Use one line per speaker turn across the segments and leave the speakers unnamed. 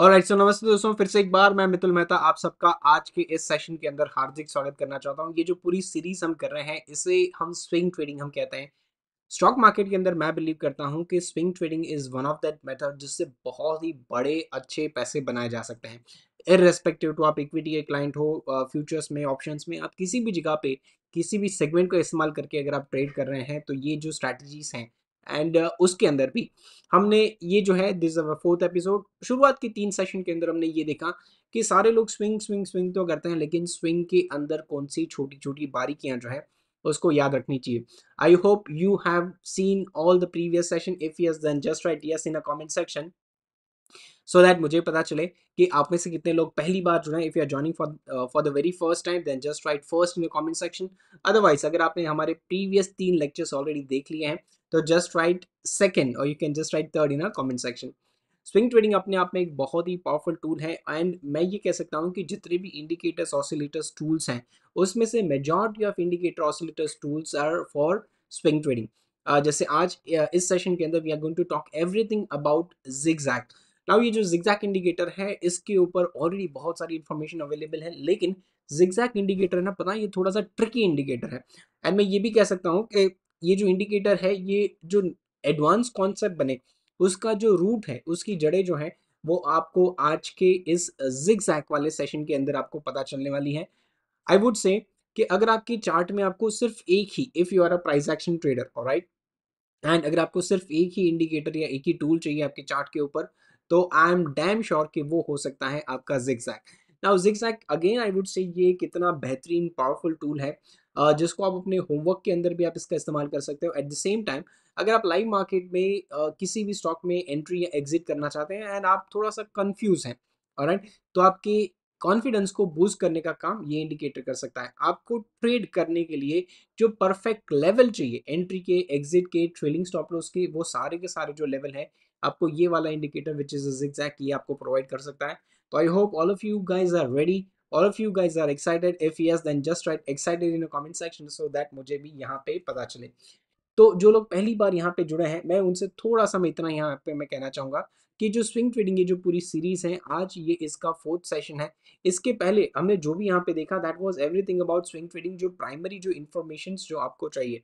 और सो नमस्ते दोस्तों फिर से एक बार मैं मितुल मेहता आप सबका आज के इस सेशन के अंदर हार्दिक स्वागत करना चाहता हूँ ये जो पूरी सीरीज हम कर रहे हैं इसे हम स्विंग ट्रेडिंग हम कहते हैं स्टॉक मार्केट के अंदर मैं बिलीव करता हूँ कि swing trading is one of that method जिससे बहुत ही बड़े अच्छे पैसे बनाए जा सकते हैं रेस्पेक्टिव टू आप इक्विटी के क्लाइंट हो फ्यूचर्स में ऑप्शंस में आप किसी भी जगह पे किसी भी सेगमेंट को इस्तेमाल करके अगर आप ट्रेड कर रहे हैं तो ये जो स्ट्रैटेजीज हैं एंड uh, उसके अंदर भी हमने ये जो है दिस फोर्थ एपिसोड शुरुआत के तीन सेशन के अंदर हमने ये देखा कि सारे लोग स्विंग स्विंग स्विंग तो करते हैं लेकिन स्विंग के अंदर कौन सी छोटी छोटी बारीकियां जो है उसको याद रखनी चाहिए I hope you have seen all the previous session if yes then just write yes in a comment section so so that मुझे पता चले कि आप में से कितने लोग पहली बार जो है if you are joining for for the very first time then just write first in the comment section otherwise अगर आपने हमारे प्रीवियस तीन लेक्चर्स ऑलरेडी देख लिए हैं तो जस्ट राइट सेकेंड और you can just write third in a comment section swing trading अपने आप में एक बहुत ही पावरफुल टूल है एंड मैं ये कह सकता हूँ कि जितने भी इंडिकेटर्स ऑसिलेटर्स टूल्स हैं उसमें से majority of indicator oscillators tools are for swing trading जैसे आज uh, इस सेशन के अंदर we are going to talk everything about zigzag now ये जो जिग्जैक इंडिकेटर है इसके ऊपर ऑलरेडी बहुत सारी इन्फॉर्मेशन अवेलेबल है लेकिन जिग्जैक इंडिकेटर है ना पता ये थोड़ा सा ट्रिकी इंडिकेटर है एंड मैं ये भी कह सकता हूँ कि ये जो इंडिकेटर है ये जो एडवांस कॉन्सेप्ट बने उसका जो रूट है उसकी जड़ें जो हैं वो आपको आज के इस जिग्जैक वाले सेशन के अंदर आपको पता चलने वाली है आई वुड से कि अगर आपके चार्ट में आपको सिर्फ एक ही if you are a price action trader right and अगर आपको सिर्फ एक ही इंडिकेटर या एक ही टूल चाहिए आपके चार्ट के ऊपर तो आई एम डैम श्योर कि वो हो सकता है आपका जिक्जैक नाउ जैक अगेन आई वुड से ये कितना बेहतरीन पावरफुल टूल है जिसको आप अपने होमवर्क के अंदर भी आप इसका इस्तेमाल कर सकते हो एट द सेम टाइम अगर आप लाइव मार्केट में किसी भी स्टॉक में एंट्री या एग्जिट करना चाहते हैं एंड आप थोड़ा सा कन्फ्यूज हैं और तो आपके कॉन्फिडेंस को बूस्ट करने का काम ये इंडिकेटर कर सकता है आपको ट्रेड करने के लिए जो परफेक्ट लेवल चाहिए एंट्री के एग्जिट के ट्रेलिंग स्टॉप लॉस के वो सारे के सारे जो लेवल है आपको ये वाला इंडिकेटर विच इज़ एग्जैक्ट ये आपको प्रोवाइड कर सकता है तो I hope all of you guys are ready all of you guys are excited if yes then just write excited in comment section so that मुझे भी यहाँ पे पता चले तो जो लोग पहली बार यहाँ पे जुड़े हैं मैं उनसे थोड़ा सा मैं इतना यहाँ पे मैं कहना चाहूँगा कि जो स्विंग ट्रेडिंग की जो पूरी सीरीज है आज ये इसका फोर्थ सेशन है इसके पहले हमने जो भी यहाँ पे देखा that was everything about swing trading जो प्राइमरी जो इन्फॉर्मेशन जो आपको चाहिए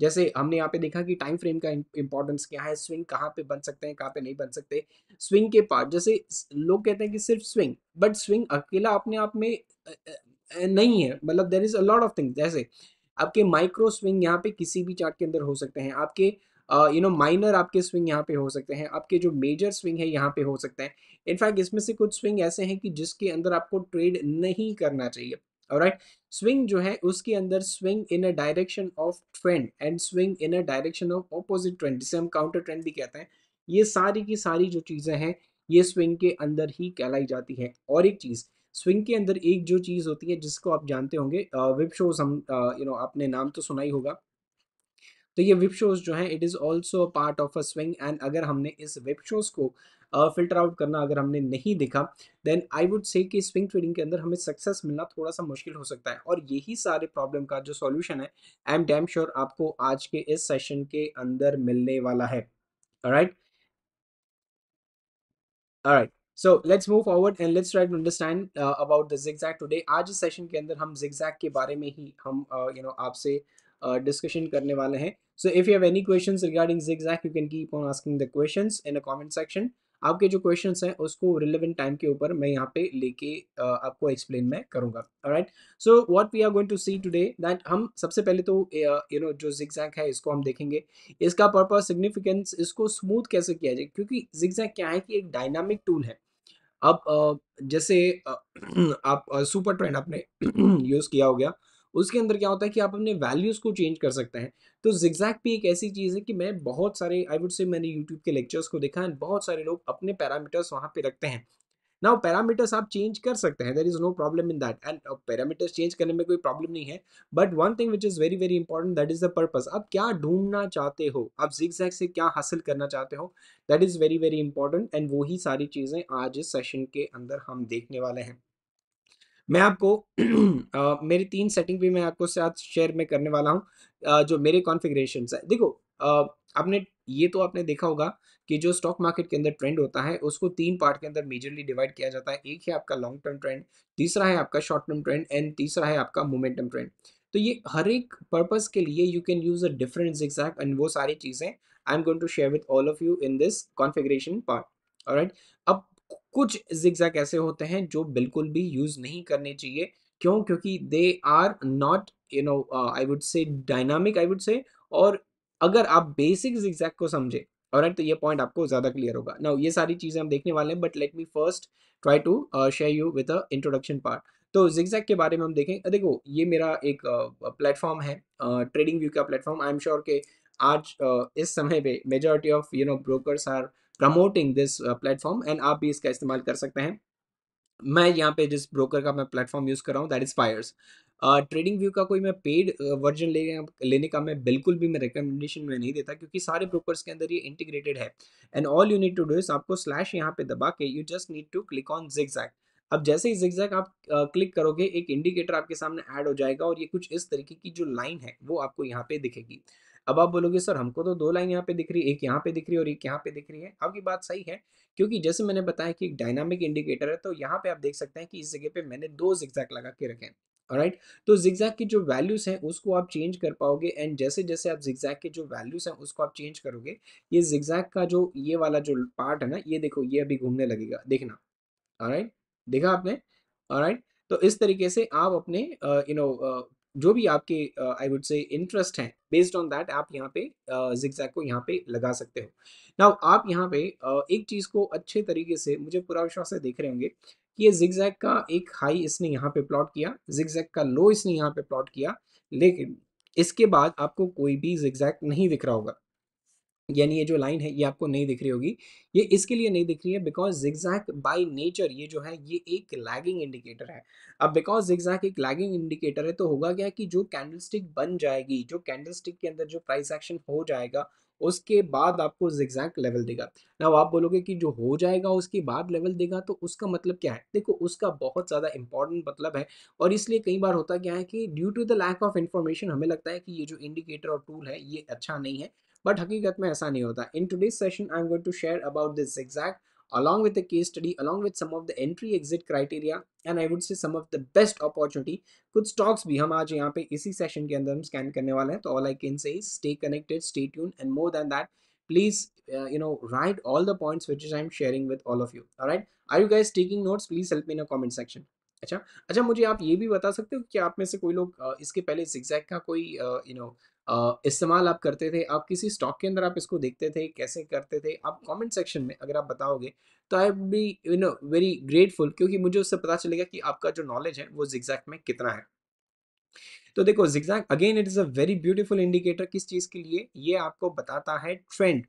जैसे हमने यहाँ पे देखा कि टाइम फ्रेम का इंपॉर्टेंस क्या है स्विंग कहाँ पे बन सकते हैं कहाँ पे नहीं बन सकते स्विंग के पार्ट जैसे लोग कहते हैं कि सिर्फ स्विंग बट स्विंग अकेला अपने आप में नहीं है मतलब there is a lot of thing जैसे आपके माइक्रो स्विंग यहाँ पे किसी भी चार्ट के अंदर हो सकते हैं आपके यू नो माइनर आपके स्विंग यहाँ पे हो सकते हैं आपके जो मेजर स्विंग है यहाँ पे हो सकते हैं इनफैक्ट इसमें से कुछ स्विंग ऐसे हैं कि जिसके अंदर आपको ट्रेड नहीं करना चाहिए राइट स्विंग जो है उसके अंदर swing in a direction of trend and swing in a direction of opposite trend जिसे हम काउंटर ट्रेंड भी कहते हैं ये सारी की सारी जो चीज़ें हैं ये स्विंग के अंदर ही कहलाई जाती है और एक चीज़ स्विंग के अंदर एक जो चीज़ होती है जिसको आप जानते होंगे विप शोज हम यू नो आपने नाम तो सुना ही होगा तो ये वेब शोज जो हैं it is also part of a swing and अगर हमने इस वेब शोज को फिल्टर uh, आउट करना अगर हमने नहीं देखा देन आई वुड से कि स्विंग ट्रेडिंग के अंदर हमें सक्सेस मिलना थोड़ा सा मुश्किल हो सकता है और यही सारे प्रॉब्लम का जो सॉल्यूशन है आई एम डैम श्योर आपको आज के इस सेशन के अंदर मिलने वाला है right right so let's move forward and let's try to understand about the zigzag आज इस सेशन के अंदर हम जिग्जैग के बारे में ही हम you uh, know you know, आपसे डिस्कशन uh, करने वाले हैं so if you have any question regarding zigzag you can keep on asking the question in a comment section आपके जो क्वेश्चंस हैं उसको रिलेवेंट टाइम के ऊपर मैं यहाँ पे लेके आपको एक्सप्लेन मैं करूँगा right so what we are going to see today that हम सबसे पहले तो you uh, know you know, जो जिक्जैक है इसको हम देखेंगे इसका पर्पज सिग्निफिकेंस इसको स्मूथ कैसे किया जाए क्योंकि जिक्जैक क्या है कि एक डायनामिक टूल है अब uh, जैसे uh, आप सुपर ट्रेंड आपने यूज़ किया हो गया उसके अंदर क्या होता है कि आप अपने वैल्यूज़ को चेंज कर सकते हैं तो जिक्जैक भी एक ऐसी चीज़ है कि मैं बहुत सारे आई वुड से मैंने यूट्यूब के लेक्चर्स को देखा है बहुत सारे लोग अपने पैरामीटर्स वहाँ पर रखते हैं नाउ पैरामीटर्स आप चेंज कर सकते हैं there is no problem in that and parameters change करने में कोई प्रॉब्लम नहीं है but one thing which is very very important that is the purpose आप क्या ढूंढना चाहते हो आप जिग से क्या हासिल करना चाहते हो that is very very important and वही सारी चीज़ें आज इस सेशन के अंदर हम देखने वाले हैं मैं आपको आ, मेरी तीन सेटिंग भी मैं आपको साथ शेयर में करने वाला हूँ जो मेरे कॉन्फिग्रेशन है देखो आपने ये तो आपने देखा होगा कि जो स्टॉक मार्केट के अंदर ट्रेंड होता है उसको तीन पार्ट के अंदर मेजरली डिवाइड किया जाता है एक है आपका लॉन्ग टर्म ट्रेंड तीसरा है आपका शॉर्ट टर्म ट्रेंड एंड तीसरा है आपका मोमेंटम ट्रेंड तो ये हर एक पर्पज़ के लिए you can use a different zigzag and वो सारी चीज़ें I am going to share with all of you in this configuration part right कुछ जिग्जैग ऐसे होते हैं जो बिल्कुल भी यूज़ नहीं करने चाहिए क्यों क्योंकि they are not you know I would say dynamic I would say और अगर आप बेसिक जिग्जैग को समझे और तो ये पॉइंट आपको ज़्यादा क्लियर होगा ना ये सारी चीज़ें हम देखने वाले हैं but let me first try to share you with a introduction part तो जिग्जैक के बारे में हम देखें देखो ये मेरा एक प्लेटफॉर्म है ट्रेडिंग व्यू का प्लेटफॉर्म आई एम श्योर के आज इस समय पे majority of you know brokers are promoting this platform and आप भी इसका इस्तेमाल कर सकते हैं मैं यहाँ पे जिस ब्रोकर का मैं प्लेटफॉर्म यूज़ कर रहा हूँ that is Fyers trading view का कोई मैं पेड वर्जन ले लेने का मैं बिल्कुल भी मैं रिकमेंडेशन में नहीं देता क्योंकि सारे ब्रोकर्स के अंदर ये इंटीग्रेटेड है and all you need to do is आपको स्लैश यहाँ पे दबा के you just need to click on zig अब जैसे ही जिग आप क्लिक uh, करोगे एक इंडिकेटर आपके सामने ऐड हो जाएगा और ये कुछ इस तरीके की जो लाइन है वो आपको यहाँ पे दिखेगी अब आप बोलोगे सर हमको तो दो लाइन यहाँ पे दिख रही है एक यहाँ पे दिख रही है और एक यहाँ पे दिख रही है आपकी बात सही है क्योंकि जैसे मैंने बताया कि एक डायनामिक इंडिकेटर है तो यहाँ पे आप देख सकते हैं कि इस जगह पे मैंने दो जिक्जैक लगा के रखे हैं राइट तो जिक्जैक की जो वैल्यूज़ हैं उसको आप चेंज कर पाओगे एंड जैसे जैसे आप जिक्जैक के जो वैल्यूज़ हैं उसको आप चेंज करोगे ये जिक्जैक का जो ये वाला जो पार्ट है ना ये देखो ये अभी घूमने लगेगा देखना राइट देखा आपने राइट तो इस तरीके से आप अपने यू नो जो भी आपके आई वुड से इंटरेस्ट हैं बेस्ड ऑन दैट आप यहाँ पे जिक्जैक को यहाँ पे लगा सकते हो नाउ आप यहाँ पे uh, एक चीज़ को अच्छे तरीके से मुझे पूरा विश्वास से देख रहे होंगे कि ये जिक्जैक का एक हाई इसने यहाँ पे प्लॉट किया जिक्जैक का लो इसने यहाँ पे प्लॉट किया लेकिन इसके बाद आपको कोई भी जिक्जैक नहीं दिख रहा होगा यानी ये जो लाइन है ये आपको नहीं दिख रही होगी ये इसके लिए नहीं दिख रही है बिकॉज जिग्जैक बाय नेचर ये जो है ये एक लैगिंग इंडिकेटर है अब बिकॉज जिग्जैक एक लैगिंग इंडिकेटर है तो होगा क्या कि जो कैंडलस्टिक बन जाएगी जो कैंडलस्टिक के अंदर जो प्राइस एक्शन हो जाएगा उसके बाद आपको जिग्जैक लेवल देगा ना आप बोलोगे कि जो हो जाएगा उसके बाद लेवल देगा तो उसका मतलब क्या है देखो उसका बहुत ज़्यादा इंपॉर्टेंट मतलब है और इसलिए कई बार होता क्या है कि due to the lack of information हमें लगता है कि ये जो इंडिकेटर और टूल है ये अच्छा नहीं है बट हकीकत में ऐसा नहीं होता in today session I am going to share about this zigzag along with the study along with some of the entry exit criteria and I would say some of the best opportunity कुछ stocks भी हम आज यहाँ पे इसी session के अंदर हम स्कैन करने वाले हैं तो all I can say stay connected stay tune and more than that please you know write all the points which is I am sharing with all of you right I you guys taking notes please help in a comment section अच्छा अच्छा मुझे आप ये भी बता सकते हो कि आप में से कोई लोग uh, इसके पहले जिक्जैक का कोई यू uh, नो इस्तेमाल आप करते थे आप किसी स्टॉक के अंदर आप इसको देखते थे कैसे करते थे आप कमेंट सेक्शन में अगर आप बताओगे तो I be you know very grateful क्योंकि मुझे उससे पता चलेगा कि आपका जो नॉलेज है वो जिक्जैक्ट में कितना है तो देखो zigzag again it is a very beautiful indicator किस चीज़ के लिए ये आपको बताता है ट्रेंड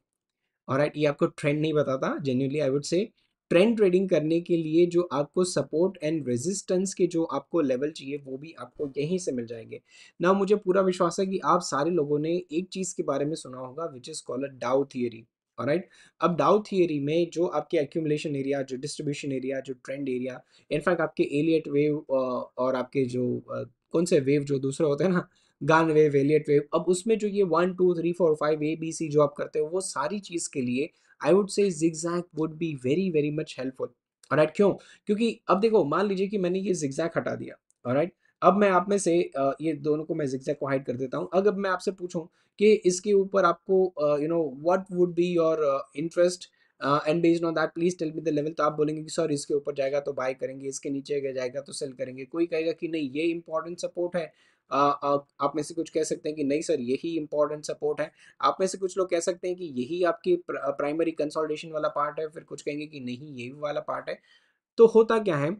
और ये आपको ट्रेंड नहीं बताता genuinely I would say trend trading करने के लिए जो आपको सपोर्ट एंड रेजिस्टेंस के जो आपको लेवल चाहिए वो भी आपको यहीं से मिल जाएंगे ना मुझे पूरा विश्वास है कि आप सारे लोगों ने एक चीज़ के बारे में सुना होगा which is call Dow theory और राइट अब डाउ थियरी में जो आपके एक्यूमुलेशन एरिया जो डिस्ट्रीब्यूशन एरिया जो ट्रेंड एरिया इनफैक्ट आपके एलियट वेव और आपके जो कौन से वेव जो दूसरे होते हैं ना गान वेव एलियट वेव अब उसमें जो ये one two three four five A B C जो आप करते हो वो सारी चीज़ के लिए I would say zigzag would be very very much helpful और राइट क्यों क्योंकि अब देखो मान लीजिए कि मैंने ये जिग्जैग हटा दिया और राइट अब मैं आप में से ये दोनों को मैं जिक्जैक को हाइड कर देता हूँ अगर मैं आपसे पूछूँ कि इसके ऊपर आपको you know what would be your interest and based on that please tell me the level तो आप बोलेंगे कि सर इसके ऊपर जाएगा तो बाय करेंगे इसके नीचे जाएगा तो सेल करेंगे कोई कहेगा कि नहीं ये इंपॉर्टेंट सपोर्ट है आप में से कुछ कह सकते हैं कि नहीं सर यही इंपॉर्टेंट सपोर्ट है आप में से कुछ लोग कह सकते हैं कि यही आपकी प्राइमरी कंसोल्टेशन वाला पार्ट है फिर कुछ कहेंगे कि नहीं यही वाला पार्ट है तो होता क्या है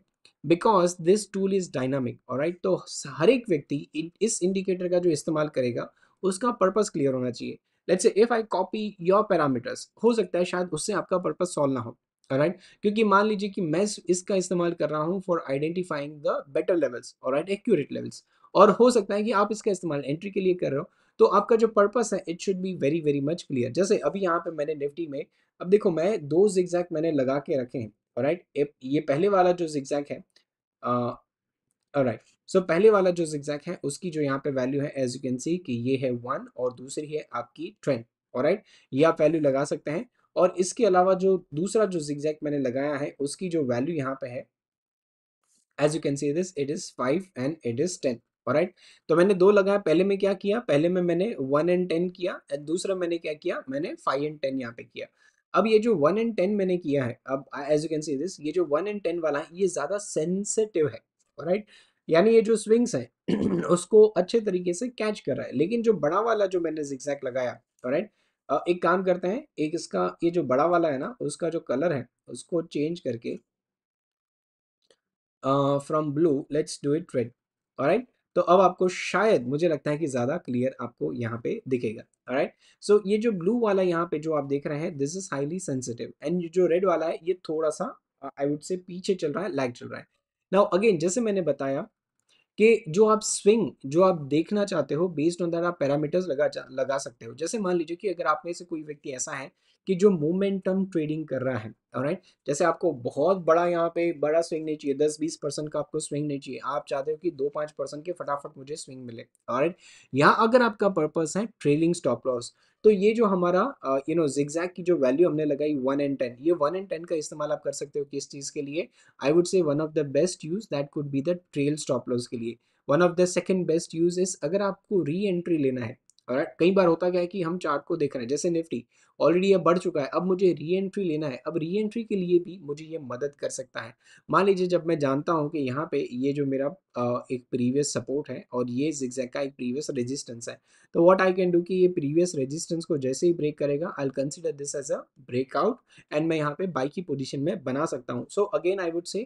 because this tool is dynamic और तो हर एक व्यक्ति इस इंडिकेटर का जो इस्तेमाल करेगा उसका पर्पज क्लियर होना चाहिए let's say if I copy your parameters हो सकता है शायद उससे आपका पर्पज सॉल्व ना हो राइट right? क्योंकि मान लीजिए कि मैं इसका इस्तेमाल कर रहा हूँ for identifying the better levels और राइट एक्यूरेट लेवल्स और हो सकता है कि आप इसका इस्तेमाल एंट्री के लिए कर रहे हो तो आपका जो पर्पस है it should be very very much clear जैसे अभी यहाँ पे मैंने निफ्टी में अब देखो मैं दो जिक्जैक मैंने लगा के रखे हैं राइट ये पहले वाला जो जिक्जैक है राइट सो so, पहले वाला जो जिक्जैक है उसकी जो यहाँ पे वैल्यू है एज यू कैन सी कि ये है वन और दूसरी है आपकी ट्वेंड राइट ये आप वैल्यू लगा सकते हैं और इसके अलावा जो दूसरा जो जिक्जैक मैंने लगाया है उसकी जो वैल्यू यहाँ पे है as you can see this it is five and it is ten right तो मैंने दो लगाया पहले में क्या किया पहले में मैंने वन एंड टेन किया दूसरा मैंने क्या किया मैंने फाइव एंड टेन यहाँ पे किया अब ये जो वन एंड टेन मैंने किया है अब as you can see this ये जो वन एंड टेन वाला है ये ज़्यादा सेंसिटिव है राइट यानी ये जो स्विंग्स है उसको अच्छे तरीके से कैच कर रहा है लेकिन जो बड़ा वाला जो मैंने जिक्जैक लगाया राइट एक काम करते हैं एक इसका ये जो बड़ा वाला है ना उसका जो कलर है उसको चेंज करके from blue let's do it red right तो अब आपको शायद मुझे लगता है कि ज़्यादा क्लियर आपको यहाँ पे दिखेगा राइट सो so, ये जो ब्लू वाला यहाँ पे जो आप देख रहे हैं this is highly sensitive and जो रेड वाला है ये थोड़ा सा आई वुड से पीछे चल रहा है लैग चल रहा है नाउ अगेन जैसे मैंने बताया कि जो आप स्विंग जो आप देखना चाहते हो बेस्ड ऑन दैट आप पैरामीटर्स लगा लगा सकते हो जैसे मान लीजिए कि अगर आप में से कोई व्यक्ति ऐसा है कि जो मोमेंटम ट्रेडिंग कर रहा है राइट जैसे आपको बहुत बड़ा यहाँ पे बड़ा स्विंग नहीं चाहिए दस बीस परसेंट का आपको स्विंग नहीं चाहिए आप चाहते हो कि दो पांच परसेंट के फटाफट मुझे स्विंग मिले राइट यहाँ अगर आपका पर्पस है ट्रेलिंग स्टॉप लॉस तो ये जो हमारा यू नो जिग्जैक की जो वैल्यू हमने लगाई वन एंड टेन ये वन एंड टेन का इस्तेमाल आप कर सकते हो किस चीज़ के लिए I would say one of the best use that could be the trail stop loss के लिए one of the second best use is अगर आपको री एंट्री लेना है और कई बार होता क्या है कि हम चार्ट को देख रहे हैं जैसे निफ्टी ऑलरेडी ये बढ़ चुका है अब मुझे री एंट्री लेना है अब री एंट्री के लिए भी मुझे ये मदद कर सकता है मान लीजिए जब मैं जानता हूँ कि यहाँ पे ये जो मेरा एक प्रीवियस सपोर्ट है और ये जिक्जैक का एक प्रीवियस रेजिस्टेंस है तो व्हाट आई कैन डू कि ये प्रीवियस रेजिस्टेंस को जैसे ही ब्रेक करेगा I consider this as a breakout and मैं यहाँ पे बाइक की पोजिशन में बना सकता हूँ सो अगेन आई वुड से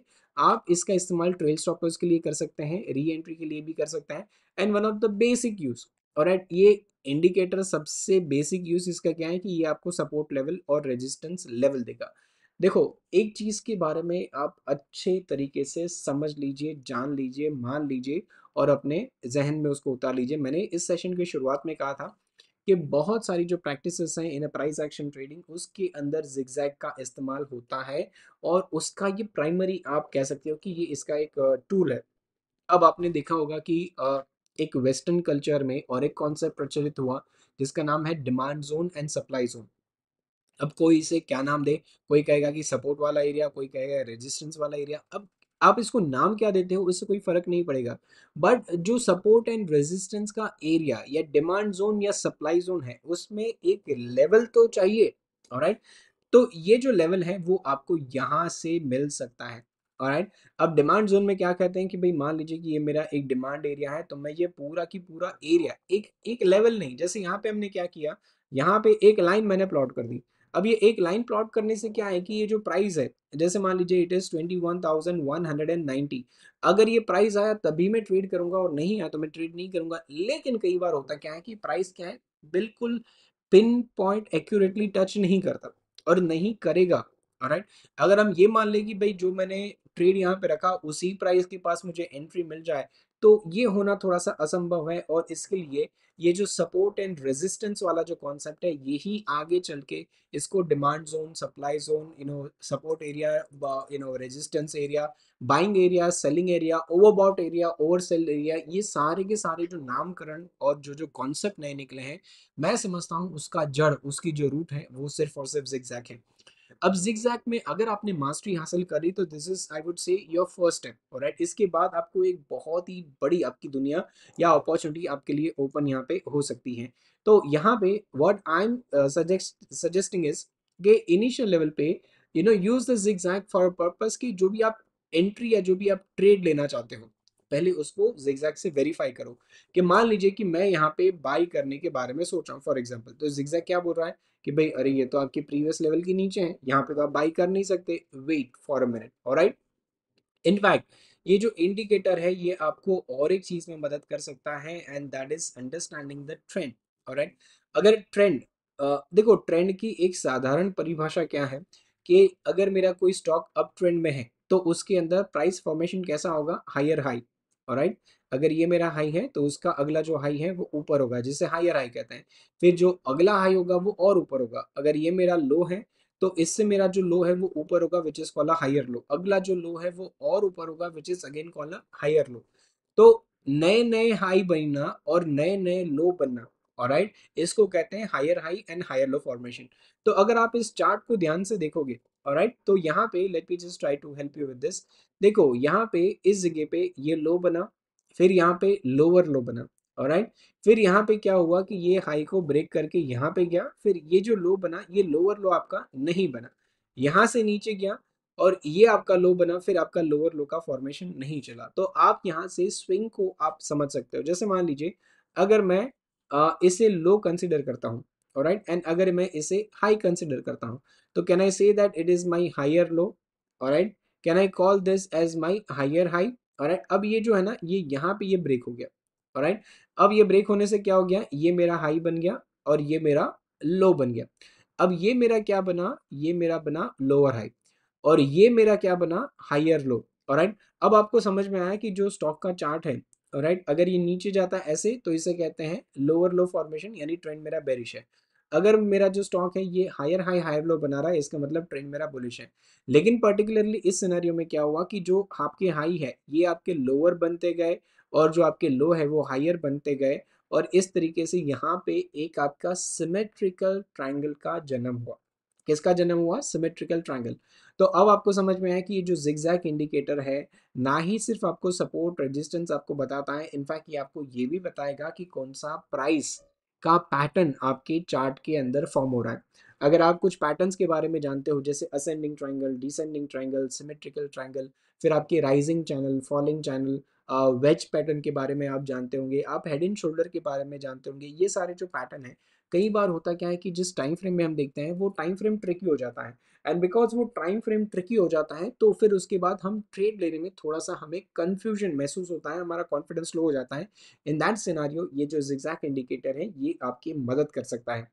आप इसका इस्तेमाल ट्रेल स्टॉपर्स के लिए कर सकते हैं री एंट्री के लिए भी कर सकते हैं and one of the basic use और एट ये इंडिकेटर सबसे बेसिक यूज़ इसका क्या है कि ये आपको सपोर्ट लेवल और रेजिस्टेंस लेवल देगा देखो एक चीज़ के बारे में आप अच्छे तरीके से समझ लीजिए जान लीजिए मान लीजिए और अपने जहन में उसको उतार लीजिए मैंने इस सेशन की शुरुआत में कहा था कि बहुत सारी जो प्रैक्टिसेस हैं इन प्राइस एक्शन ट्रेडिंग उसके अंदर जिगजैग का इस्तेमाल होता है और उसका ये प्राइमरी आप कह सकते हो कि ये इसका एक टूल uh, है अब आपने देखा होगा कि आ, uh, एक वेस्टर्न कल्चर में और एक कॉन्सेप्ट प्रचलित हुआ जिसका नाम है demand zone and supply zone अब कोई इसे क्या नाम दे कोई कहेगा कि सपोर्ट वाला एरिया कोई कहेगा रेजिस्टेंस वाला एरिया अब आप इसको नाम क्या देते हो इससे कोई फर्क नहीं पड़ेगा बट जो सपोर्ट एंड रेजिस्टेंस का एरिया या डिमांड जोन या सप्लाई जोन है उसमें एक लेवल तो चाहिए राइट तो ये जो लेवल है वो आपको यहाँ से मिल सकता है और राइट अब डिमांड जोन में क्या कहते हैं कि भाई मान लीजिए कि ये मेरा एक डिमांड एरिया है तो मैं ये पूरा की पूरा एरिया एक एक लेवल नहीं जैसे यहाँ पे हमने क्या किया यहाँ पे एक लाइन मैंने प्लॉट कर दी अब ये एक लाइन प्लॉट करने से क्या है कि ये जो प्राइस है जैसे मान लीजिए it is twenty one thousand one hundred and ninety अगर ये प्राइस आया तभी मैं ट्रेड करूंगा और नहीं आया तो मैं ट्रेड नहीं करूंगा लेकिन कई बार होता क्या है कि प्राइस क्या है बिल्कुल पिन पॉइंट एक्यूरेटली टच नहीं करता और नहीं करेगा राइट अगर हम ये मान लें कि भाई जो मैंने ट्रेड यहाँ पे रखा उसी प्राइस के पास मुझे एंट्री मिल जाए तो ये होना थोड़ा सा असंभव है और इसके लिए ये जो सपोर्ट एंड रेजिस्टेंस वाला जो कॉन्सेप्ट है यही आगे चल के इसको demand zone supply zone you know support area you know resistance area buying area selling area overbought area over sell area ये सारे के सारे जो नामकरण और जो जो कॉन्सेप्ट नए निकले हैं मैं समझता हूँ उसका जड़ उसकी जो रूट है वो सिर्फ और सिर्फ जिक्जैक है अब जिग्जैक में अगर आपने मास्टरी हासिल करी तो this is I would say your first step और इसके बाद आपको एक बहुत ही बड़ी आपकी दुनिया या अपॉर्चुनिटी आपके लिए ओपन यहाँ पे हो सकती है तो यहाँ पे what I am suggesting is के इनिशियल लेवल पे you know use the zigzag for purpose की जो भी आप एंट्री या जो भी आप ट्रेड लेना चाहते हो पहले उसको जिगजैग से वेरीफाई करो कि मान लीजिए कि मैं यहाँ पे बाई करने के बारे में सोच रहा हूँ फॉर एग्जाम्पल तो जिगजैग क्या बोल रहा है कि भाई अरे ये तो आपके प्रीवियस लेवल के नीचे है यहाँ पे तो आप बाई कर नहीं सकते वेट फॉर अ मिनट और राइट इनफैक्ट ये जो इंडिकेटर है ये आपको और एक चीज में मदद कर सकता है and that is understanding the trend और राइट अगर ट्रेंड देखो ट्रेंड की एक साधारण परिभाषा क्या है कि अगर मेरा कोई स्टॉक अप ट्रेंड में है तो उसके अंदर प्राइस फॉर्मेशन कैसा होगा हायर हाई राइट अगर ये मेरा हाई है तो उसका अगला जो हाई है वो ऊपर होगा जिसे हायर हाई कहते हैं फिर जो अगला हाई होगा वो और ऊपर होगा अगर ये मेरा लो है तो इससे मेरा जो लो है वो ऊपर होगा which is call higher low अगला जो लो है वो और ऊपर होगा which is again call higher low तो नए नए हाई बनना और नए नए लो बनना राइट right? इसको कहते हैं higher high and higher low formation तो अगर आप इस चार्ट को ध्यान से देखोगे राइट तो यहाँ पे let me just try to help you with this देखो यहाँ पे इस जगह पे ये लो बना फिर यहाँ पे लोअर लो बना राइट फिर यहाँ पे क्या हुआ कि ये हाई को ब्रेक करके यहाँ पे गया फिर ये जो लो बना ये लोअर लो आपका नहीं बना यहाँ से नीचे गया और ये आपका लो बना फिर आपका लोअर लो का फॉर्मेशन नहीं चला तो आप यहाँ से स्विंग को आप समझ सकते हो जैसे मान लीजिए अगर मैं इसे लो कंसिडर करता हूँ राइट एंड अगर मैं इसे हाई कंसिडर करता हूँ तो can I say that it is my higher low और right can I call this as my higher high right अब ये जो है ना ये यहाँ पे ये ब्रेक हो गया राइट अब ये ब्रेक होने से क्या हो गया ये मेरा हाई बन गया और ये मेरा लो बन गया अब ये मेरा क्या बना ये मेरा बना लोअर हाई और ये मेरा क्या बना हायर लो राइट अब आपको समझ में आया कि जो स्टॉक का चार्ट है राइट अगर ये नीचे जाता है ऐसे तो इसे कहते हैं लोअर लो फॉर्मेशन यानी ट्रेंड मेरा बेरिश है अगर मेरा जो स्टॉक है ये हायर हाई हायर लो बना रहा है इसका मतलब ट्रेंड मेरा बुलिश है लेकिन पर्टिकुलरली इस सिनेरियो में क्या हुआ कि जो आपके हाई है ये आपके लोअर बनते गए और जो आपके लो है वो हायर बनते गए और इस तरीके से यहाँ पे एक आपका सिमेट्रिकल ट्राइंगल का जन्म हुआ किसका जन्म हुआ सिमेट्रिकल ट्रायंगल तो अब आपको समझ में आया कि ये जो जिग्जैक इंडिकेटर है ना ही सिर्फ आपको सपोर्ट रेजिस्टेंस आपको बताता है इनफैक्ट ये आपको ये भी बताएगा कि कौन सा प्राइस का पैटर्न आपके चार्ट के अंदर फॉर्म हो रहा है अगर आप कुछ पैटर्न्स के बारे में जानते हो जैसे ascending triangle descending triangle symmetrical triangle फिर आपके rising channel falling channel wedge pattern के बारे में आप जानते होंगे आप हेड एंड शोल्डर के बारे में जानते होंगे ये सारे जो पैटर्न है कई बार होता क्या है कि जिस टाइम फ्रेम में हम देखते हैं वो टाइम फ्रेम ट्रिकी हो जाता है एंड बिकॉज वो टाइम फ्रेम ट्रिकी हो जाता है तो फिर उसके बाद हम ट्रेड लेने में थोड़ा सा हमें कन्फ्यूजन महसूस होता है हमारा कॉन्फिडेंस लो हो जाता है इन दैट सिनारियो ये जो एग्जैक्ट इंडिकेटर है ये आपकी मदद कर सकता है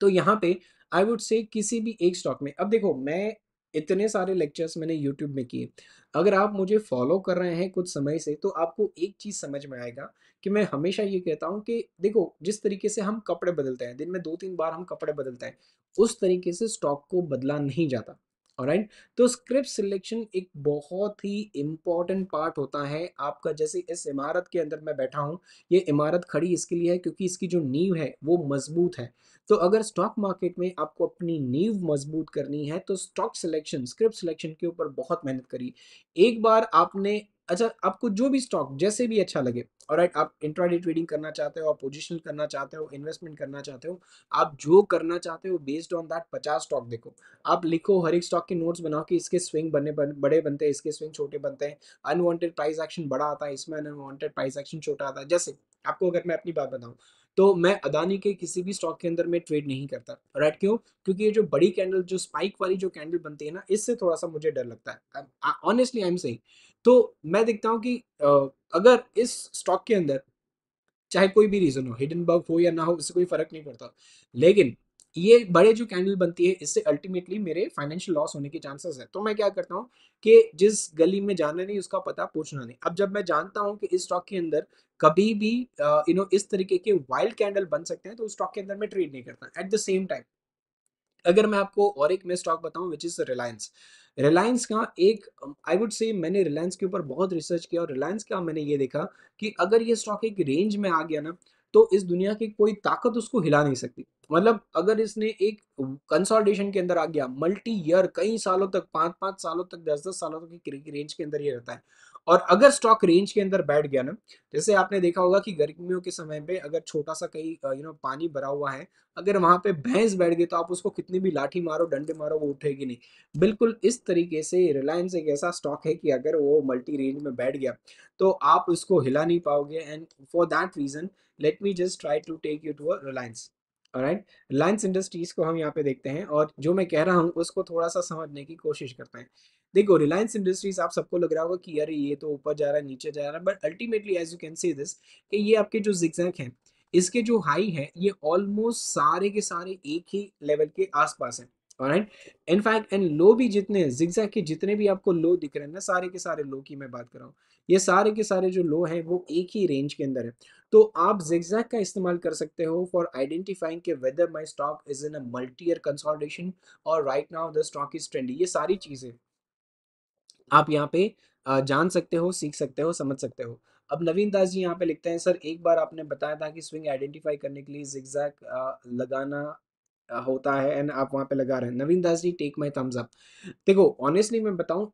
तो यहाँ पे आई वुड से किसी भी एक स्टॉक में अब देखो मैं इतने सारे लेक्चर्स मैंने यूट्यूब में किए अगर आप मुझे फॉलो कर रहे हैं कुछ समय से तो आपको एक चीज़ समझ में आएगा कि मैं हमेशा ये कहता हूँ कि देखो जिस तरीके से हम कपड़े बदलते हैं दिन में दो तीन बार हम कपड़े बदलते हैं उस तरीके से स्टॉक को बदला नहीं जाता और राइट तो स्क्रिप्ट सिलेक्शन एक बहुत ही इम्पॉर्टेंट पार्ट होता है आपका जैसे इस इमारत के अंदर मैं बैठा हूँ ये इमारत खड़ी इसके लिए है क्योंकि इसकी जो नींव है वो मजबूत है तो अगर स्टॉक मार्केट में आपको अपनी नींव मजबूत करनी है तो स्टॉक सिलेक्शन स्क्रिप्ट सिलेक्शन के ऊपर बहुत मेहनत करिए एक बार आपने अच्छा आपको जो भी स्टॉक जैसे भी अच्छा लगे और राइट आप इंट्राडे ट्रेडिंग करना चाहते हो आप पोजिशन करना चाहते हो इन्वेस्टमेंट करना चाहते हो आप जो करना चाहते हो बेस्ड ऑन दैट पचास स्टॉक देखो आप लिखो हर एक स्टॉक के नोट्स बनाओ कि इसके स्विंग बनने बन, बड़े बनते हैं इसके स्विंग छोटे बनते हैं अनवांटेड प्राइस एक्शन बड़ा आता है इसमें अनवांटेड प्राइस एक्शन छोटा आता है जैसे आपको अगर मैं अपनी बात बताऊँ तो मैं अदानी के किसी भी स्टॉक के अंदर मैं ट्रेड नहीं करता राइट क्यों क्योंकि ये जो बड़ी कैंडल जो स्पाइक वाली जो कैंडल बनती है ना इससे थोड़ा सा मुझे डर लगता है ऑनेस्टली आई एम सही तो मैं देखता हूँ कि अगर इस स्टॉक के अंदर चाहे कोई भी रीज़न हो हिडन बग हो या ना हो इससे कोई फ़र्क नहीं पड़ता लेकिन ये बड़े जो कैंडल बनती है इससे अल्टीमेटली मेरे फाइनेंशियल लॉस होने के चांसेस है तो मैं क्या करता हूँ कि जिस गली में जाना नहीं उसका पता पूछना नहीं अब जब मैं जानता हूँ कि इस स्टॉक के अंदर कभी भी यू नो इस तरीके के वाइल्ड कैंडल बन सकते हैं तो उस स्टॉक के अंदर मैं ट्रेड नहीं करता एट द सेम टाइम अगर मैं आपको और एक मैं स्टॉक बताऊं विच इज़ रिलायंस रिलायंस का एक आई वुड से मैंने रिलायंस के ऊपर बहुत रिसर्च किया और रिलायंस का मैंने ये देखा कि अगर ये स्टॉक एक रेंज में आ गया ना तो इस दुनिया की कोई ताकत उसको हिला नहीं सकती मतलब अगर इसने एक कंसोलिडेशन के अंदर आ गया मल्टी ईयर कई सालों तक पाँच पाँच सालों तक दस दस सालों तक की रेंज के अंदर ये रहता है और अगर स्टॉक रेंज के अंदर बैठ गया ना जैसे आपने देखा होगा कि गर्मियों के समय पे अगर छोटा सा कहीं यू नो पानी भरा हुआ है अगर वहां पे भैंस बैठ गई तो आप उसको कितनी भी लाठी मारो डंडे मारो वो उठेगी नहीं बिल्कुल इस तरीके से रिलायंस एक ऐसा स्टॉक है कि अगर वो मल्टी रेंज में बैठ गया तो आप उसको हिला नहीं पाओगे and for that reason let me just try to take you to Reliance right Reliance industries को हम यहाँ पे देखते हैं और जो मैं कह रहा हूँ उसको थोड़ा सा समझने की कोशिश करते हैं देखो रिलायंस इंडस्ट्रीज आप सबको लग रहा होगा कि यार ये तो ऊपर जा रहा है नीचे जा रहा है but ultimately as you can say this कि ये आपके जो जिक्जैक हैं इसके जो हाई है ये ऑलमोस्ट सारे के सारे एक ही लेवल के आसपास है राइट इनफैक्ट एंड लो भी जितने जिक्जैक के जितने भी आपको लो दिख रहे हैं ना सारे के सारे लो की मैं बात कर रहा हूँ ये सारे के सारे जो लो है वो एक ही रेंज के अंदर है तो आप जिक्जैक का इस्तेमाल कर सकते हो फॉर आइडेंटिफाइंग के whether my stock is in a multi year consolidation और right now the stock is trendy ये सारी चीज़ें आप यहाँ पे जान सकते हो सीख सकते हो समझ सकते हो अब नवीन दास जी यहाँ पे लिखते हैं सर एक बार आपने बताया था कि स्विंग आइडेंटिफाई करने के लिए जिक्जैक लगाना होता है एंड आप वहाँ पे लगा रहे हैं Naveen Das ji take my thumbs up देखो ऑनेस्टली मैं बताऊँ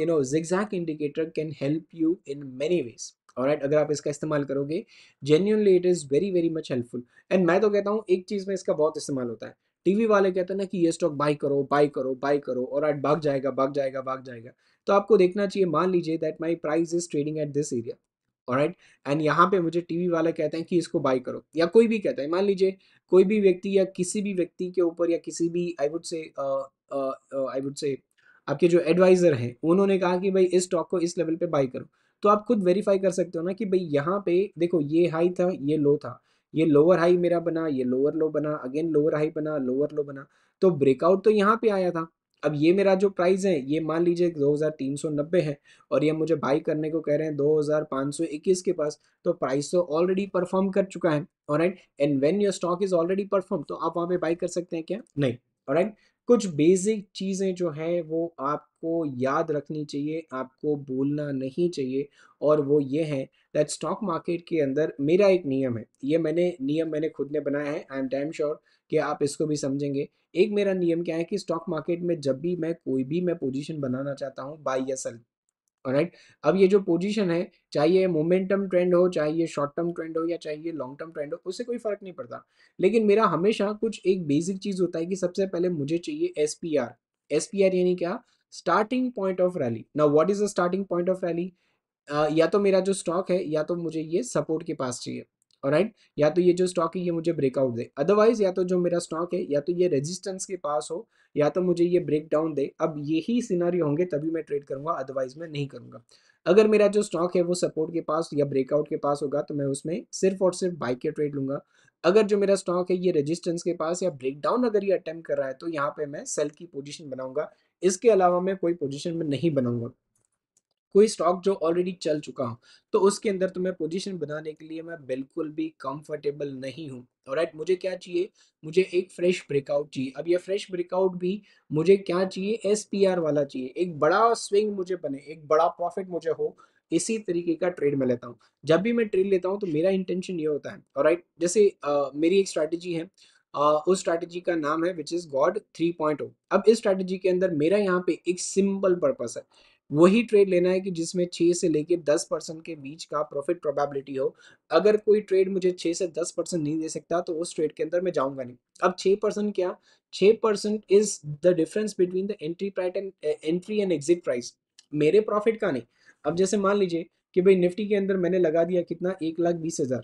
you know zigzag indicator can help you in many ways और अगर आप इसका इस्तेमाल करोगे genuinely it is very very much helpful and मैं तो कहता हूँ एक चीज़ में इसका बहुत इस्तेमाल होता है टीवी वाले कहते हैं ना कि ये स्टॉक बाई करो बाई करो बाई करो और आज भाग जाएगा भाग जाएगा भाग जाएगा तो आपको देखना चाहिए मान लीजिए that my price is trading at this area right and यहाँ पे मुझे टीवी वाले कहते हैं कि इसको बाई करो या कोई भी कहता है मान लीजिए कोई भी व्यक्ति या किसी भी व्यक्ति के ऊपर या किसी भी आई वुड से आई वुड से आपके जो एडवाइज़र हैं उन्होंने कहा कि भाई इस स्टॉक को इस लेवल पे बाई करो तो आप खुद वेरीफाई कर सकते हो ना कि भाई यहाँ पे देखो ये हाई था ये लो था ये लोअर हाई मेरा बना ये लोअर लो बना अगेन लोअर हाई बना लोअर लो बना तो ब्रेकआउट तो यहाँ पे आया था अब ये मेरा जो प्राइस है ये मान लीजिए दो हजार तीन सौ नब्बे है और ये मुझे बाई करने को कह रहे हैं दो हजार सौ इक्कीस के पास तो प्राइस तो ऑलरेडी परफॉर्म कर चुका है और and when your stock is already perform तो आप वहाँ पे बाई कर सकते हैं क्या नहीं और कुछ बेसिक चीज़ें जो हैं वो आपको याद रखनी चाहिए आपको बोलना नहीं चाहिए और वो ये है दैट स्टॉक मार्केट के अंदर मेरा एक नियम है ये मैंने नियम मैंने खुद ने बनाया है आई एम डैम श्योर कि आप इसको भी समझेंगे एक मेरा नियम क्या है कि स्टॉक मार्केट में जब भी मैं कोई भी मैं पोजीशन बनाना चाहता हूँ बाई या सेल राइट अब ये जो पोजीशन है चाहे मोमेंटम ट्रेंड हो चाहे ये शॉर्ट टर्म ट्रेंड हो या चाहे ये लॉन्ग टर्म ट्रेंड हो उससे कोई फर्क नहीं पड़ता लेकिन मेरा हमेशा कुछ एक बेसिक चीज़ होता है कि सबसे पहले मुझे चाहिए S P R S P R यानी क्या स्टार्टिंग पॉइंट ऑफ रैली ना what is the starting point of rally या तो मेरा जो स्टॉक है या तो मुझे ये सपोर्ट के पास चाहिए और राइट या तो ये जो स्टॉक है ये मुझे ब्रेकआउट दे अदरवाइज या तो जो मेरा स्टॉक है या तो ये रेजिस्टेंस के पास हो या तो मुझे ये ब्रेक डाउन दे अब यही सिनारी होंगे तभी मैं ट्रेड करूंगा अदरवाइज मैं नहीं करूंगा अगर मेरा जो स्टॉक है वो सपोर्ट के पास या ब्रेकआउट के पास होगा तो मैं उसमें सिर्फ और सिर्फ बाइक के ट्रेड लूंगा अगर जो मेरा स्टॉक है ये रेजिस्टेंस के पास या ब्रेकडाउन अगर ये अटेम्प्ट कर रहा है तो यहाँ पे मैं सेल की पोजिशन बनाऊंगा इसके अलावा मैं कोई पोजिशन में नहीं बनाऊंगा कोई स्टॉक जो ऑलरेडी चल चुका हो तो उसके अंदर तुम्हें पोजीशन बनाने के लिए मैं बिल्कुल भी कंफर्टेबल नहीं हूँ राइट मुझे क्या चाहिए मुझे एक फ्रेश ब्रेकआउट चाहिए अब ये फ्रेश ब्रेकआउट भी मुझे क्या चाहिए एस वाला चाहिए एक बड़ा स्विंग मुझे बने एक बड़ा प्रॉफिट मुझे हो इसी तरीके का ट्रेड में लेता हूँ जब भी मैं ट्रेड लेता हूँ तो मेरा इंटेंशन ये होता है और राइट जैसे आ, मेरी एक स्ट्रैटेजी है आ, उस स्ट्रैटेजी का नाम है which is god three point अब इस स्ट्रैटेजी के अंदर मेरा यहाँ पे एक सिंपल पर्पस है वही ट्रेड लेना है कि जिसमें छः से लेके दस परसेंट के बीच का प्रॉफिट प्रोबेबिलिटी हो अगर कोई ट्रेड मुझे छः से दस परसेंट नहीं दे सकता तो उस ट्रेड के अंदर मैं जाऊंगा नहीं अब छः परसेंट क्या छः percent is the difference between the entry price and entry and exit price मेरे प्रॉफिट का नहीं अब जैसे मान लीजिए कि भाई निफ्टी के अंदर मैंने लगा दिया कितना एक लाख बीस हज़ार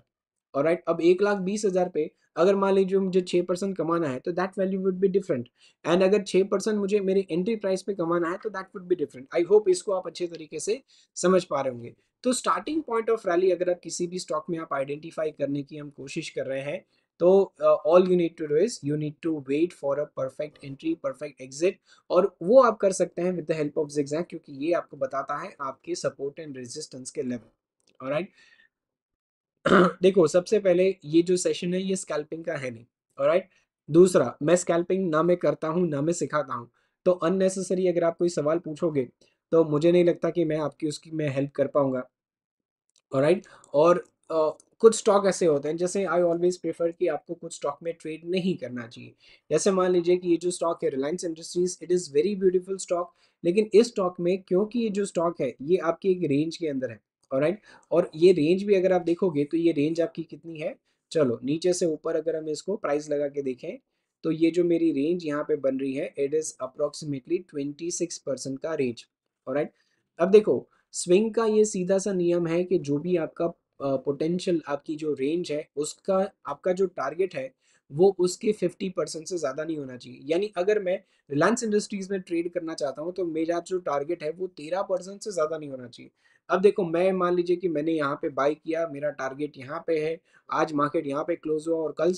और राइट अब एक लाख बीस हज़ार पे अगर मान लीजिए मुझे छः परसेंट कमाना है तो that value would be different एंड अगर छः परसेंट मुझे मेरे एंट्री प्राइस पे कमाना है तो that would be different I hope इसको आप अच्छे तरीके से समझ पा रहे होंगे तो स्टार्टिंग पॉइंट ऑफ रैली अगर आप किसी भी स्टॉक में आप आइडेंटिफाई करने की हम कोशिश कर रहे हैं तो all you need to do is you need to wait for a perfect entry perfect exit और वो आप कर सकते हैं with the help of zigzag क्योंकि ये आपको बताता है आपके सपोर्ट एंड रेजिस्टेंस के लेवल राइट right? देखो सबसे पहले ये जो सेशन है ये स्कैल्पिंग का है नहीं और राइट दूसरा मैं स्कैल्पिंग ना मैं करता हूँ ना मैं सिखाता हूँ तो अननेसेसरी अगर आप कोई सवाल पूछोगे तो मुझे नहीं लगता कि मैं आपकी उसकी मैं हेल्प कर पाऊंगा राइट और आ, कुछ स्टॉक ऐसे होते हैं जैसे आई ऑलवेज प्रेफर कि आपको कुछ स्टॉक में ट्रेड नहीं करना चाहिए जैसे मान लीजिए कि ये जो स्टॉक है Reliance industries it is very beautiful stock लेकिन इस स्टॉक में क्योंकि ये जो स्टॉक है ये आपकी एक रेंज के अंदर है राइट और ये रेंज भी अगर आप देखोगे तो ये रेंज आपकी कितनी है चलो नीचे से ऊपर अगर हम इसको प्राइस लगा के देखें तो ये जो मेरी रेंज यहाँ पे बन रही है it is approximately twenty six percent का रेंज राइट अब देखो स्विंग का ये सीधा सा नियम है कि जो भी आपका पोटेंशियल uh, आपकी जो रेंज है उसका आपका जो टारगेट है वो उसके फिफ्टी परसेंट से ज़्यादा नहीं होना चाहिए यानी अगर मैं रिलायंस इंडस्ट्रीज़ में ट्रेड करना चाहता हूँ तो मेरा जो टारगेट है वो तेरह परसेंट से ज़्यादा नहीं होना चाहिए अब देखो मैं मान लीजिए कि मैंने यहाँ पे बाई किया मेरा टारगेट यहाँ पे है आज मार्केट यहाँ पे क्लोज हुआ और कल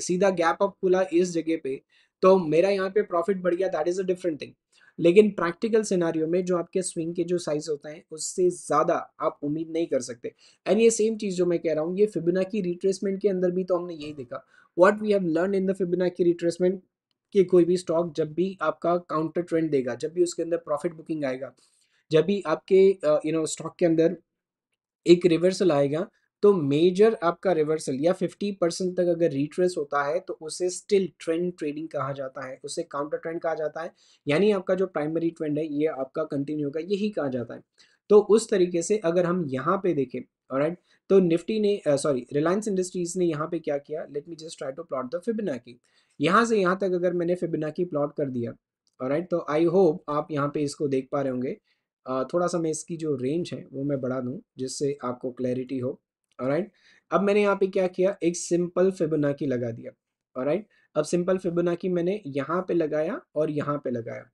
सीधा गैप अप खुला इस जगह पे तो मेरा यहाँ पे प्रॉफिट बढ़ गया that is a different thing लेकिन प्रैक्टिकल सिनारियो में जो आपके स्विंग के जो साइज होते हैं उससे ज़्यादा आप उम्मीद नहीं कर सकते एंड ये सेम चीज़ जो मैं कह रहा हूँ ये फिबिना की रिट्रेसमेंट के अंदर भी तो हमने यही देखा what we have learn in the Fibonacci retracement कि कोई भी स्टॉक जब भी आपका काउंटर ट्रेंड देगा जब भी उसके अंदर प्रॉफिट बुकिंग आएगा जब भी आपके यू नो स्टॉक के अंदर एक रिवर्सल आएगा तो मेजर आपका रिवर्सल या 50 परसेंट तक अगर रिट्रेस होता है तो उसे स्टिल ट्रेंड ट्रेडिंग कहा जाता है उसे काउंटर ट्रेंड कहा जाता है यानी आपका जो प्राइमरी ट्रेंड है ये आपका कंटिन्यू होगा यही कहा जाता है तो उस तरीके से अगर हम यहाँ पे देखें राइट तो निफ्टी ने सॉरी रिलायंस इंडस्ट्रीज ने यहाँ पे क्या किया let me just try to plot the की यहाँ से यहाँ तक अगर मैंने की प्लॉट कर दिया राइट तो आई होप आप यहाँ पे इसको देख पा रहे होंगे थोड़ा सा मैं इसकी जो रेंज है वो मैं बढ़ा दूँ जिससे आपको क्लैरिटी हो राइट अब मैंने यहाँ पे क्या किया एक सिंपल फिबोनाची लगा दिया राइट अब सिंपल की मैंने यहाँ पे लगाया और यहाँ पे लगाया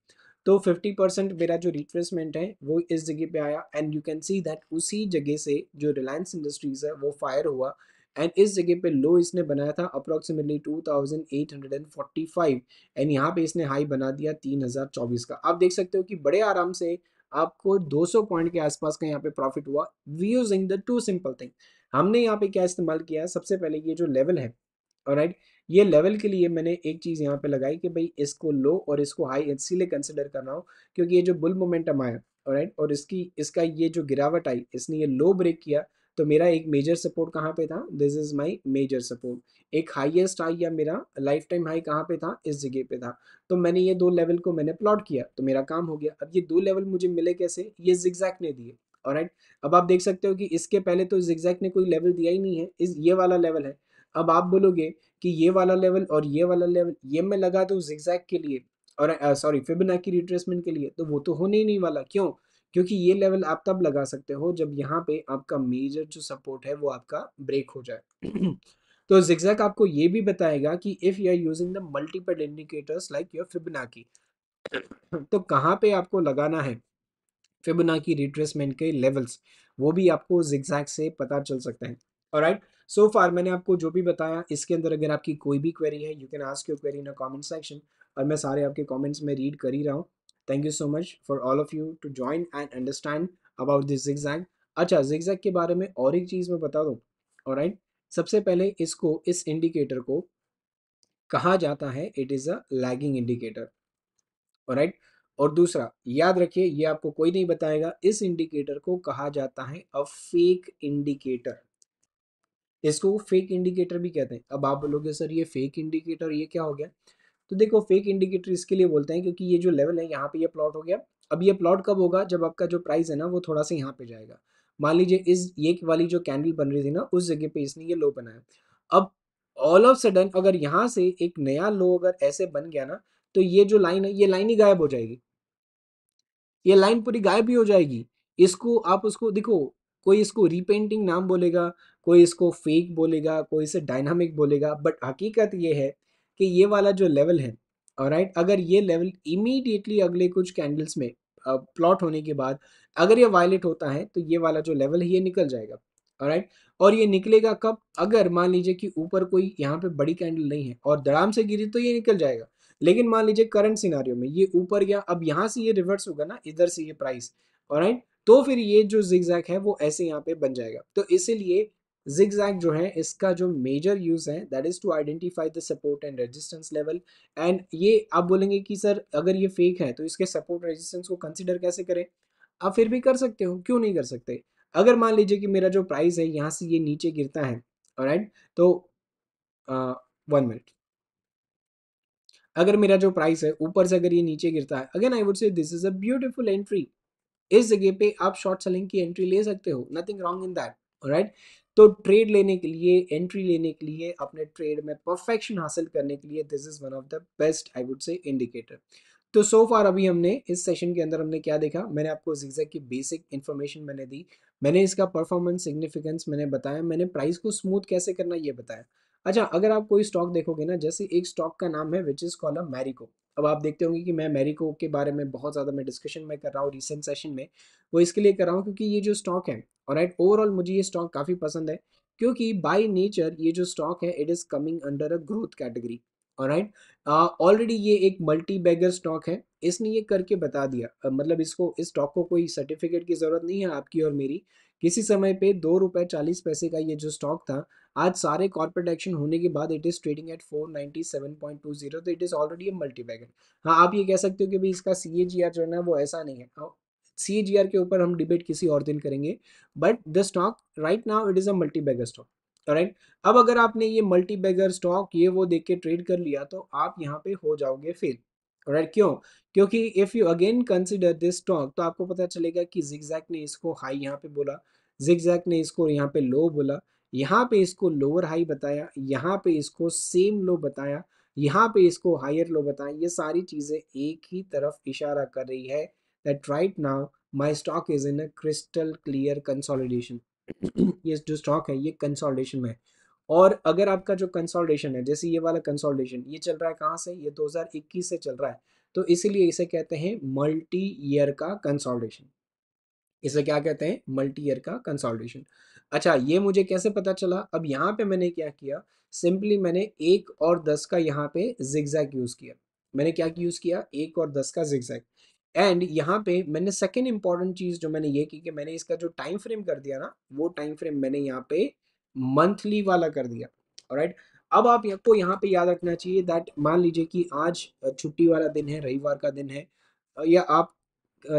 तो 50 परसेंट मेरा जो रिट्रेसमेंट है वो इस जगह पे आया and you can see that उसी जगह से जो रिलायंस इंडस्ट्रीज है वो फायर हुआ एंड इस जगह पे लो इसने बनाया था अप्रोक्सीमेटली 2845 एंड यहाँ पे इसने हाई बना दिया 3024 का आप देख सकते हो कि बड़े आराम से आपको 200 पॉइंट के आसपास का यहाँ पे प्रॉफिट हुआ using the two simple thing हमने यहाँ पे क्या इस्तेमाल किया सबसे पहले ये जो लेवल है राइट ये लेवल के लिए मैंने एक चीज़ यहाँ पे लगाई कि भाई इसको लो और इसको हाई इसीलिए कंसिडर कर रहा हूँ क्योंकि ये जो बुल मोमेंटम आया राइट और इसकी इसका ये जो गिरावट आई इसने ये लो ब्रेक किया तो मेरा एक मेजर सपोर्ट कहाँ पे था this is my major support एक हाईएस्ट हाई या मेरा लाइफ टाइम हाई कहाँ पे था इस जगह पे था तो मैंने ये दो लेवल को मैंने प्लॉट किया तो मेरा काम हो गया अब ये दो लेवल मुझे मिले कैसे ये जिग्जैक ने दिए और राइट अब आप देख सकते हो कि इसके पहले तो जिग्जैक ने कोई लेवल दिया ही नहीं है इस ये वाला लेवल है अब आप बोलोगे कि ये वाला लेवल और ये वाला लेवल ये मैं लगा दूँ जिग्जैक के लिए और सॉरी की रिट्रेसमेंट के लिए तो वो तो होने ही नहीं वाला क्यों क्योंकि ये लेवल आप तब लगा सकते हो जब यहाँ पे आपका मेजर जो सपोर्ट है वो आपका ब्रेक हो जाए तो जिक्जैक आपको ये भी बताएगा कि if you are using the multiple indicators like your Fibonacci तो कहाँ पे आपको लगाना है फिबनाकी रिट्रेसमेंट के लेवल्स वो भी आपको जिक्जैक से पता चल सकते हैं और राइट सो फार मैंने आपको जो भी बताया इसके अंदर अगर आपकी कोई भी क्वेरी है you can ask your query in a comment section और मैं सारे आपके कमेंट्स में रीड कर ही रहा हूँ thank you so much for all of you to join and understand about this zigzag अच्छा जिगजैग के बारे में और एक चीज़ मैं बता दूँ और राइट सबसे पहले इसको इस इंडिकेटर को कहा जाता है it is a lagging indicator और राइट और दूसरा याद रखिए ये आपको कोई नहीं बताएगा इस इंडिकेटर को कहा जाता है अ फेक इंडिकेटर इसको फेक इंडिकेटर भी कहते हैं अब आप बोलोगे सर ये फेक इंडिकेटर ये क्या हो गया तो देखो फेक इंडिकेटर इसके लिए बोलते हैं क्योंकि ये जो लेवल है यहाँ पे ये प्लॉट हो गया अब ये प्लॉट कब होगा जब आपका जो प्राइस है ना वो थोड़ा सा यहाँ पे जाएगा मान लीजिए इस ये वाली जो कैंडल बन रही थी ना उस जगह पे इसने ये लो बनाया अब ऑल ऑफ सडन अगर यहाँ से एक नया लो अगर ऐसे बन गया ना तो ये जो लाइन है ये लाइन ही गायब हो जाएगी ये लाइन पूरी गायब ही हो जाएगी इसको आप उसको देखो कोई इसको रीपेंटिंग नाम बोलेगा कोई इसको फेक बोलेगा कोई इसे डायनामिक बोलेगा बट हकीकत ये है कि ये वाला जो लेवल है और राइट अगर ये लेवल इमीडिएटली अगले कुछ कैंडल्स में प्लॉट होने के बाद अगर ये वायलेट होता है तो ये वाला जो लेवल है ये निकल जाएगा राइट और ये निकलेगा कब अगर मान लीजिए कि ऊपर कोई यहाँ पे बड़ी कैंडल नहीं है और दराम से गिरी तो ये निकल जाएगा लेकिन मान लीजिए करंट सिनारियो में ये ऊपर या अब यहाँ से ये रिवर्स होगा ना इधर से ये प्राइस और राइट तो फिर ये जो जिक्जैक है वो ऐसे यहाँ पे बन जाएगा तो इसीलिए zigzag जो है इसका जो मेजर यूज़ है that is to identify the support and resistance level and ये आप बोलेंगे कि सर अगर ये फेक है तो इसके सपोर्ट रेजिस्टेंस को कंसिडर कैसे करें आप फिर भी कर सकते हो क्यों नहीं कर सकते अगर मान लीजिए कि मेरा जो प्राइस है यहाँ से ये नीचे गिरता है राइट तो वन uh, मिनट अगर मेरा जो प्राइस है ऊपर से अगर ये नीचे गिरता है again I would say this is a beautiful entry इस जगह पे आप शॉर्ट सेलिंग की एंट्री ले सकते हो nothing wrong in that right तो ट्रेड लेने के लिए एंट्री लेने के लिए अपने ट्रेड में परफेक्शन हासिल करने के लिए this is one of the best I would say indicator तो सो so फार अभी हमने इस सेशन के अंदर हमने क्या देखा मैंने आपको जिक्जैक की बेसिक इन्फॉर्मेशन मैंने दी मैंने इसका परफॉर्मेंस सिग्निफिकेंस मैंने बताया मैंने प्राइस को स्मूथ कैसे करना ये बताया अच्छा अगर आप कोई स्टॉक देखोगे ना जैसे एक स्टॉक का नाम है विच इज़ कॉल मैरिको अब आप देखते होंगे कि मैं मैरिको के बारे में बहुत ज़्यादा मैं डिस्कशन में कर रहा हूँ रिसेंट सेशन में वो इसके लिए कर रहा हूँ क्योंकि ये जो स्टॉक है और राइट ओवरऑल मुझे ये स्टॉक काफ़ी पसंद है क्योंकि बाई नेचर ये जो स्टॉक है it is coming under a growth category और राइट ऑलरेडी ये एक मल्टी बैगर स्टॉक है इसने ये करके बता दिया uh, मतलब इसको इस स्टॉक को कोई सर्टिफिकेट की ज़रूरत नहीं है आपकी और मेरी किसी समय पे दो रुपए चालीस पैसे का ये जो स्टॉक था आज सारे कॉर्पोरेट एक्शन होने के बाद it is trading at four ninety seven point two zero तो it is already a multi bagger हाँ आप ये कह सकते हो कि भाई इसका सी ए जी आर जो है ना वो ऐसा नहीं है सी ए जी आर के ऊपर हम डिबेट किसी और दिन करेंगे but the stock right now it is a multi bagger stock right अब अगर आपने ये मल्टी बैगर स्टॉक ये वो देख के ट्रेड कर लिया तो आप यहाँ पे हो जाओगे फेल राइट क्यों क्योंकि if you again consider this stock तो आपको पता चलेगा कि जिक्जैक ने इसको हाई यहाँ पे बोला जिक्जैक ने इसको यहाँ पे लो बोला यहाँ पे इसको लोअर हाई बताया यहाँ पे इसको सेम लो बताया यहाँ पे इसको हायर लो बताया ये सारी चीज़ें एक ही तरफ इशारा कर रही है that right now my stock is in a crystal clear consolidation ये जो स्टॉक है ये कंसोलिडेशन में है और अगर आपका जो कंसोलिडेशन है जैसे ये वाला कंसोलिडेशन ये चल रहा है कहाँ से ये 2021 से चल रहा है तो इसीलिए इसे कहते हैं मल्टी ईयर का कंसोलिडेशन इसे क्या कहते हैं मल्टी ईयर का कंसोलिडेशन अच्छा ये मुझे कैसे पता चला अब यहाँ पे मैंने क्या किया सिंपली मैंने एक और दस का यहाँ पे जिगजैग यूज़ किया मैंने क्या यूज़ किया एक और दस का जिग्जैक एंड यहाँ पे मैंने सेकेंड इंपॉर्टेंट चीज़ जो मैंने ये की कि मैंने इसका जो टाइम फ्रेम कर दिया ना वो टाइम फ्रेम मैंने यहाँ पे मंथली वाला कर दिया राइट अब आप आपको यहाँ पे याद रखना चाहिए दैट मान लीजिए कि आज छुट्टी वाला दिन है रविवार का दिन है या आप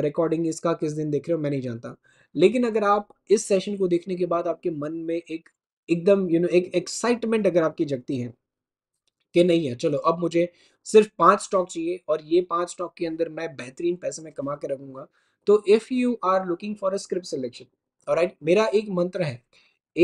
रिकॉर्डिंग इसका किस दिन देख रहे हो मैं नहीं जानता लेकिन अगर आप इस सेशन को देखने के बाद आपके मन में एक एकदम यू नो एक एक्साइटमेंट अगर आपकी जगती है कि नहीं है चलो अब मुझे सिर्फ पांच स्टॉक चाहिए और ये पांच स्टॉक के अंदर मैं बेहतरीन पैसे में कमा के रखूंगा तो if you are looking for a script selection right मेरा एक मंत्र है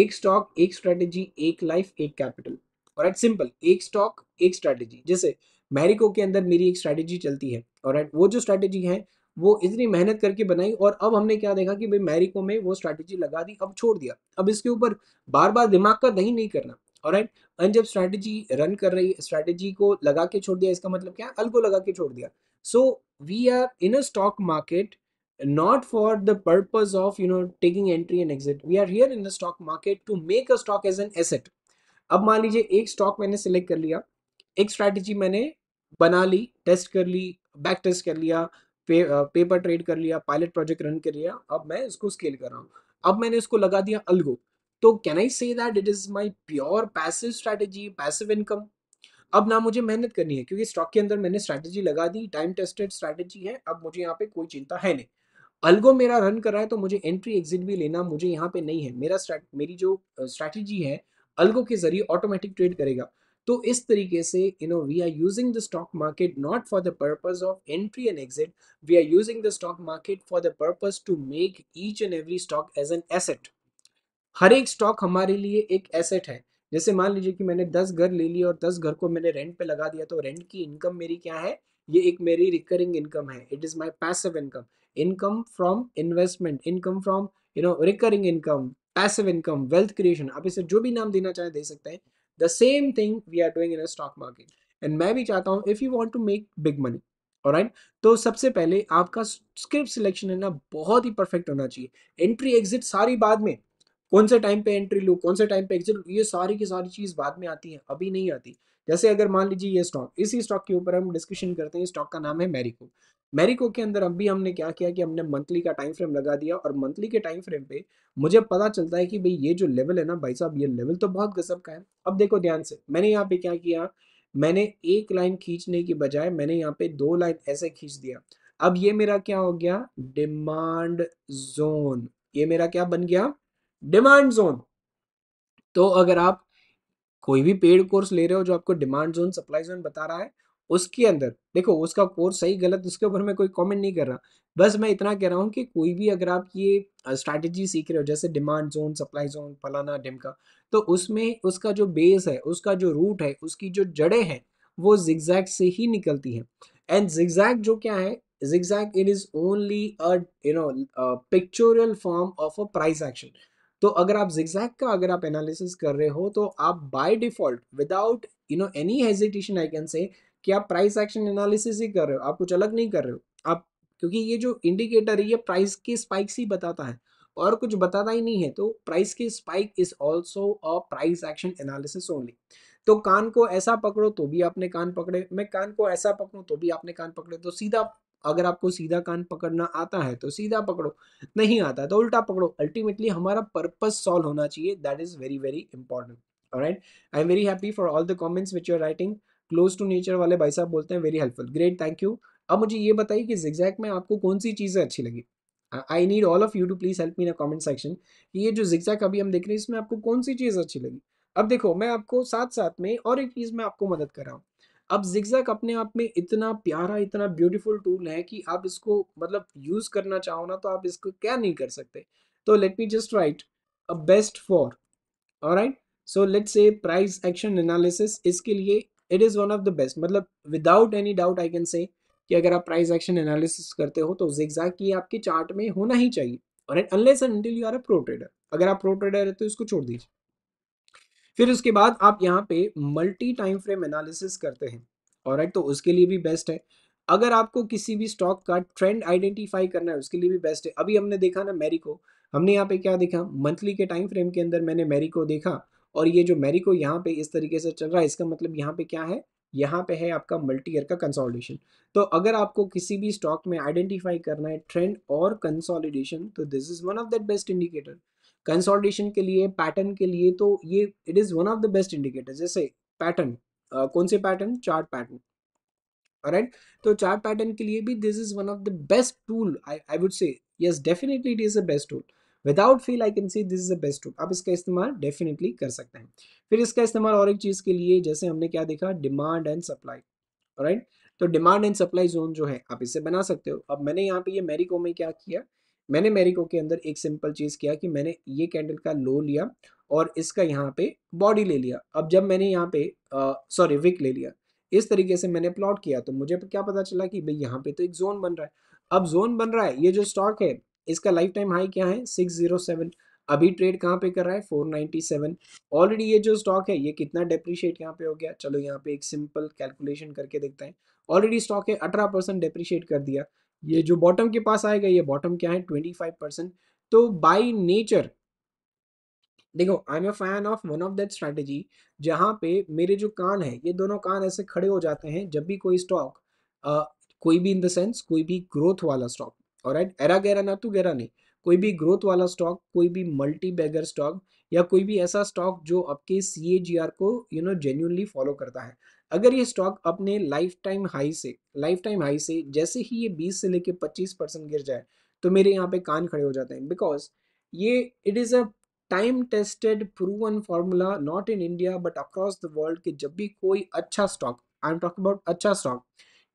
एक स्टॉक एक स्ट्रेटेजी एक लाइफ एक कैपिटल और एट सिंपल एक स्टॉक एक स्ट्रेटेजी जैसे मैरिको के अंदर मेरी एक स्ट्रेटेजी चलती है और वो जो स्ट्रेटेजी है वो इतनी मेहनत करके बनाई और अब हमने क्या देखा कि भाई मैरिको में वो स्ट्रेटेजी लगा दी अब छोड़ दिया अब इसके ऊपर बार बार दिमाग का दही नहीं करना और एट अन जब स्ट्रेटेजी रन कर रही स्ट्रेटेजी को लगा के छोड़ दिया इसका मतलब क्या अलगो लगा के छोड़ दिया so we are in a stock market not for the purpose of you know taking entry and exit we are here in the stock market to make a stock as an asset अब मान लीजिए एक stock मैंने select कर लिया एक strategy मैंने बना ली टेस्ट कर ली बैक टेस्ट कर लिया पे, पेपर ट्रेड कर लिया पायलट प्रोजेक्ट रन कर लिया अब मैं इसको स्केल कर रहा हूँ अब मैंने इसको लगा दिया अलगो तो can I say that it is my pure passive strategy passive income अब ना मुझे मेहनत करनी है क्योंकि स्टॉक के अंदर मैंने स्ट्रैटेजी लगा दी टाइम टेस्टेड स्ट्रैटेजी है अब मुझे यहाँ पे कोई चिंता है नहीं अलगो मेरा रन कर रहा है तो मुझे एंट्री एग्जिट भी लेना मुझे यहाँ पे नहीं है मेरा मेरी जो स्ट्रैटेजी है अलगो के जरिए ऑटोमेटिक ट्रेड करेगा तो इस तरीके से you know we are using the stock market not for the purpose of entry and exit we are using the stock market for the purpose to make each and every stock as an asset हर एक स्टॉक हमारे लिए एक asset है जैसे मान लीजिए कि मैंने दस घर ले लिया और दस घर को मैंने रेंट पे लगा दिया तो रेंट की इनकम मेरी क्या है ये एक मेरी रिकरिंग इनकम है it is my passive income income from investment income from you know recurring income passive income wealth creation आप इसे जो भी नाम देना चाहे दे सकते हैं the same thing we are doing in a stock market and मैं भी चाहता हूँ if you want to make big money right right? तो सबसे पहले आपका स्क्रिप्ट सिलेक्शन है ना बहुत ही परफेक्ट होना चाहिए एंट्री एग्जिट सारी बाद में कौन से टाइम पे एंट्री लो कौन से टाइम पे एग्जिट ये सारी की सारी चीज़ बाद में आती है अभी नहीं आती जैसे अगर मान लीजिए ये स्टॉक इसी स्टॉक के ऊपर हम डिस्कशन करते हैं स्टॉक का नाम है मैरिको मेरिको के अंदर अभी हमने क्या किया कि हमने मंथली का टाइम फ्रेम लगा दिया और मंथली के टाइम फ्रेम पे मुझे पता चलता है कि भाई ये जो लेवल है ना भाई साहब ये लेवल तो बहुत गजब का है अब देखो ध्यान से मैंने यहाँ पे क्या किया मैंने एक लाइन खींचने की बजाय मैंने यहाँ पे दो लाइन ऐसे खींच दिया अब ये मेरा क्या हो गया डिमांड जोन ये मेरा क्या बन गया डिमांड जोन तो अगर आप कोई भी पेड कोर्स ले रहे हो जो आपको डिमांड जोन सप्लाई जोन बता रहा है उसके अंदर देखो उसका कोर्स सही गलत उसके ऊपर मैं कोई कमेंट नहीं कर रहा बस मैं इतना कह रहा हूँ कि कोई भी अगर आप ये स्ट्रैटेजी सीख रहे हो जैसे डिमांड जोन सप्लाई जोन फलाना डिमका तो उसमें उसका जो बेस है उसका जो रूट है उसकी जो जड़ें हैं वो जिग्जैग से ही निकलती हैं एंड जिग्जैग जो क्या है zigzag it is only a you know a pictorial form of a price तो अगर आप zigzag का अगर आप एनालिसिस कर रहे हो तो आप by default without you know any hesitation I can say कि आप प्राइस एक्शन एनालिसिस ही कर रहे हो आप कुछ अलग नहीं कर रहे हो आप क्योंकि ये जो इंडिकेटर है ये प्राइस के स्पाइक्स ही बताता है और कुछ बताता ही नहीं है तो प्राइस की spike is also a price action analysis only तो कान को ऐसा पकड़ो तो भी आपने कान पकड़े मैं कान को ऐसा पकड़ू तो भी आपने कान पकड़े तो सीधा अगर आपको सीधा कान पकड़ना आता है तो सीधा पकड़ो नहीं आता तो उल्टा पकड़ो अल्टीमेटली हमारा पर्पज सॉल्व होना चाहिए that is very very important right I am very happy for all the comments which you're writing close to nature वाले भाई साहब बोलते हैं very helpful great thank you अब मुझे ये बताइए कि जिग्जैक में आपको कौन सी चीज़ें अच्छी लगी I need all of you to please help me in comment section कि ये जो जिक्जैक अभी हम देख रहे हैं इसमें आपको कौन सी चीज़ अच्छी लगी अब देखो मैं आपको साथ साथ में और एक चीज़ में आपको मदद कर रहा हूँ अब जिग्जैक अपने आप में इतना प्यारा इतना ब्यूटीफुल टूल है कि आप इसको मतलब यूज़ करना चाहो ना तो आप इसको क्या नहीं कर सकते तो let me just write a best for right so let's say price action analysis इसके लिए it is one of the best मतलब without any doubt I can say कि अगर आप प्राइस एक्शन एनालिसिस करते हो तो जिग्जैग की आपके चार्ट में होना ही चाहिए और unless and until you are a pro trader अगर आप प्रो ट्रेडर है तो इसको छोड़ दीजिए फिर उसके बाद आप यहाँ पे मल्टी टाइम फ्रेम एनालिसिस करते हैं और तो उसके लिए भी बेस्ट है अगर आपको किसी भी स्टॉक का ट्रेंड आइडेंटिफाई करना है उसके लिए भी बेस्ट है अभी हमने देखा ना मैरी को हमने यहाँ पे क्या देखा मंथली के टाइम फ्रेम के अंदर मैंने मैरी को देखा और ये जो को यहाँ पे इस तरीके से चल रहा है इसका मतलब यहाँ पे क्या है यहाँ पे है आपका मल्टी ईयर का कंसोलिडेशन तो अगर आपको किसी भी स्टॉक में आइडेंटिफाई करना है ट्रेंड और कंसोलिडेशन तो this is one of that best indicator consolidation के लिए पैटर्न के लिए तो ये it is one of the best indicator जैसे पैटर्न कौन से पैटर्न चार्ट पैटर्न राइट तो चार्ट पैटर्न के लिए भी this is one of the best tool I I would say yes definitely it is best tool without feel I can see this is the best tool आप इसका इस्तेमाल definitely कर सकते हैं फिर इसका इस्तेमाल और एक चीज़ के लिए जैसे हमने क्या देखा डिमांड एंड सप्लाई राइट तो डिमांड एंड सप्लाई जोन जो है आप इसे बना सकते हो अब मैंने यहाँ पे ये मेरिको में क्या किया मैंने मेरिको के अंदर एक सिंपल चीज़ किया कि मैंने ये कैंडल का लो लिया और इसका यहाँ पे बॉडी ले लिया अब जब मैंने यहाँ पे सॉरी विक ले लिया इस तरीके से मैंने प्लॉट किया तो मुझे क्या पता चला कि भाई यहाँ पे तो एक जोन बन रहा है अब जोन बन रहा है ये जो स्टॉक है इसका लाइफ टाइम हाई क्या है सिक्स जीरो सेवन अभी ट्रेड कहाँ पे कर रहा है फोर नाइन्टी सेवन ऑलरेडी ये जो स्टॉक है ये कितना डेप्रिशिएट यहाँ पे हो गया चलो यहाँ पे एक सिंपल कैलकुलेशन करके देखते हैं ऑलरेडी स्टॉक है अठारह परसेंट डेप्रिशिएट कर दिया ये जो बॉटम के पास आएगा ये बॉटम क्या है ट्वेंटी फाइव परसेंट तो बाई नेचर देखो I am a fan of one of that strategy जहाँ पे मेरे जो कान है ये दोनों कान ऐसे खड़े हो जाते हैं जब भी कोई स्टॉक कोई भी इन द सेंस कोई भी ग्रोथ वाला स्टॉक और राइट एरा गहरा ना तो गहरा नहीं कोई भी ग्रोथ वाला स्टॉक कोई भी मल्टी बैगर स्टॉक या कोई भी ऐसा स्टॉक जो आपके सी को यू नो जेन्यूनली फॉलो करता है अगर ये स्टॉक अपने लाइफ टाइम हाई से लाइफ टाइम हाई से जैसे ही ये 20 से लेके 25 परसेंट गिर जाए तो मेरे यहाँ पे कान खड़े हो जाते हैं बिकॉज ये it is a time tested proven formula not in India but across the world के जब भी कोई अच्छा stock I am talk about अच्छा स्टॉक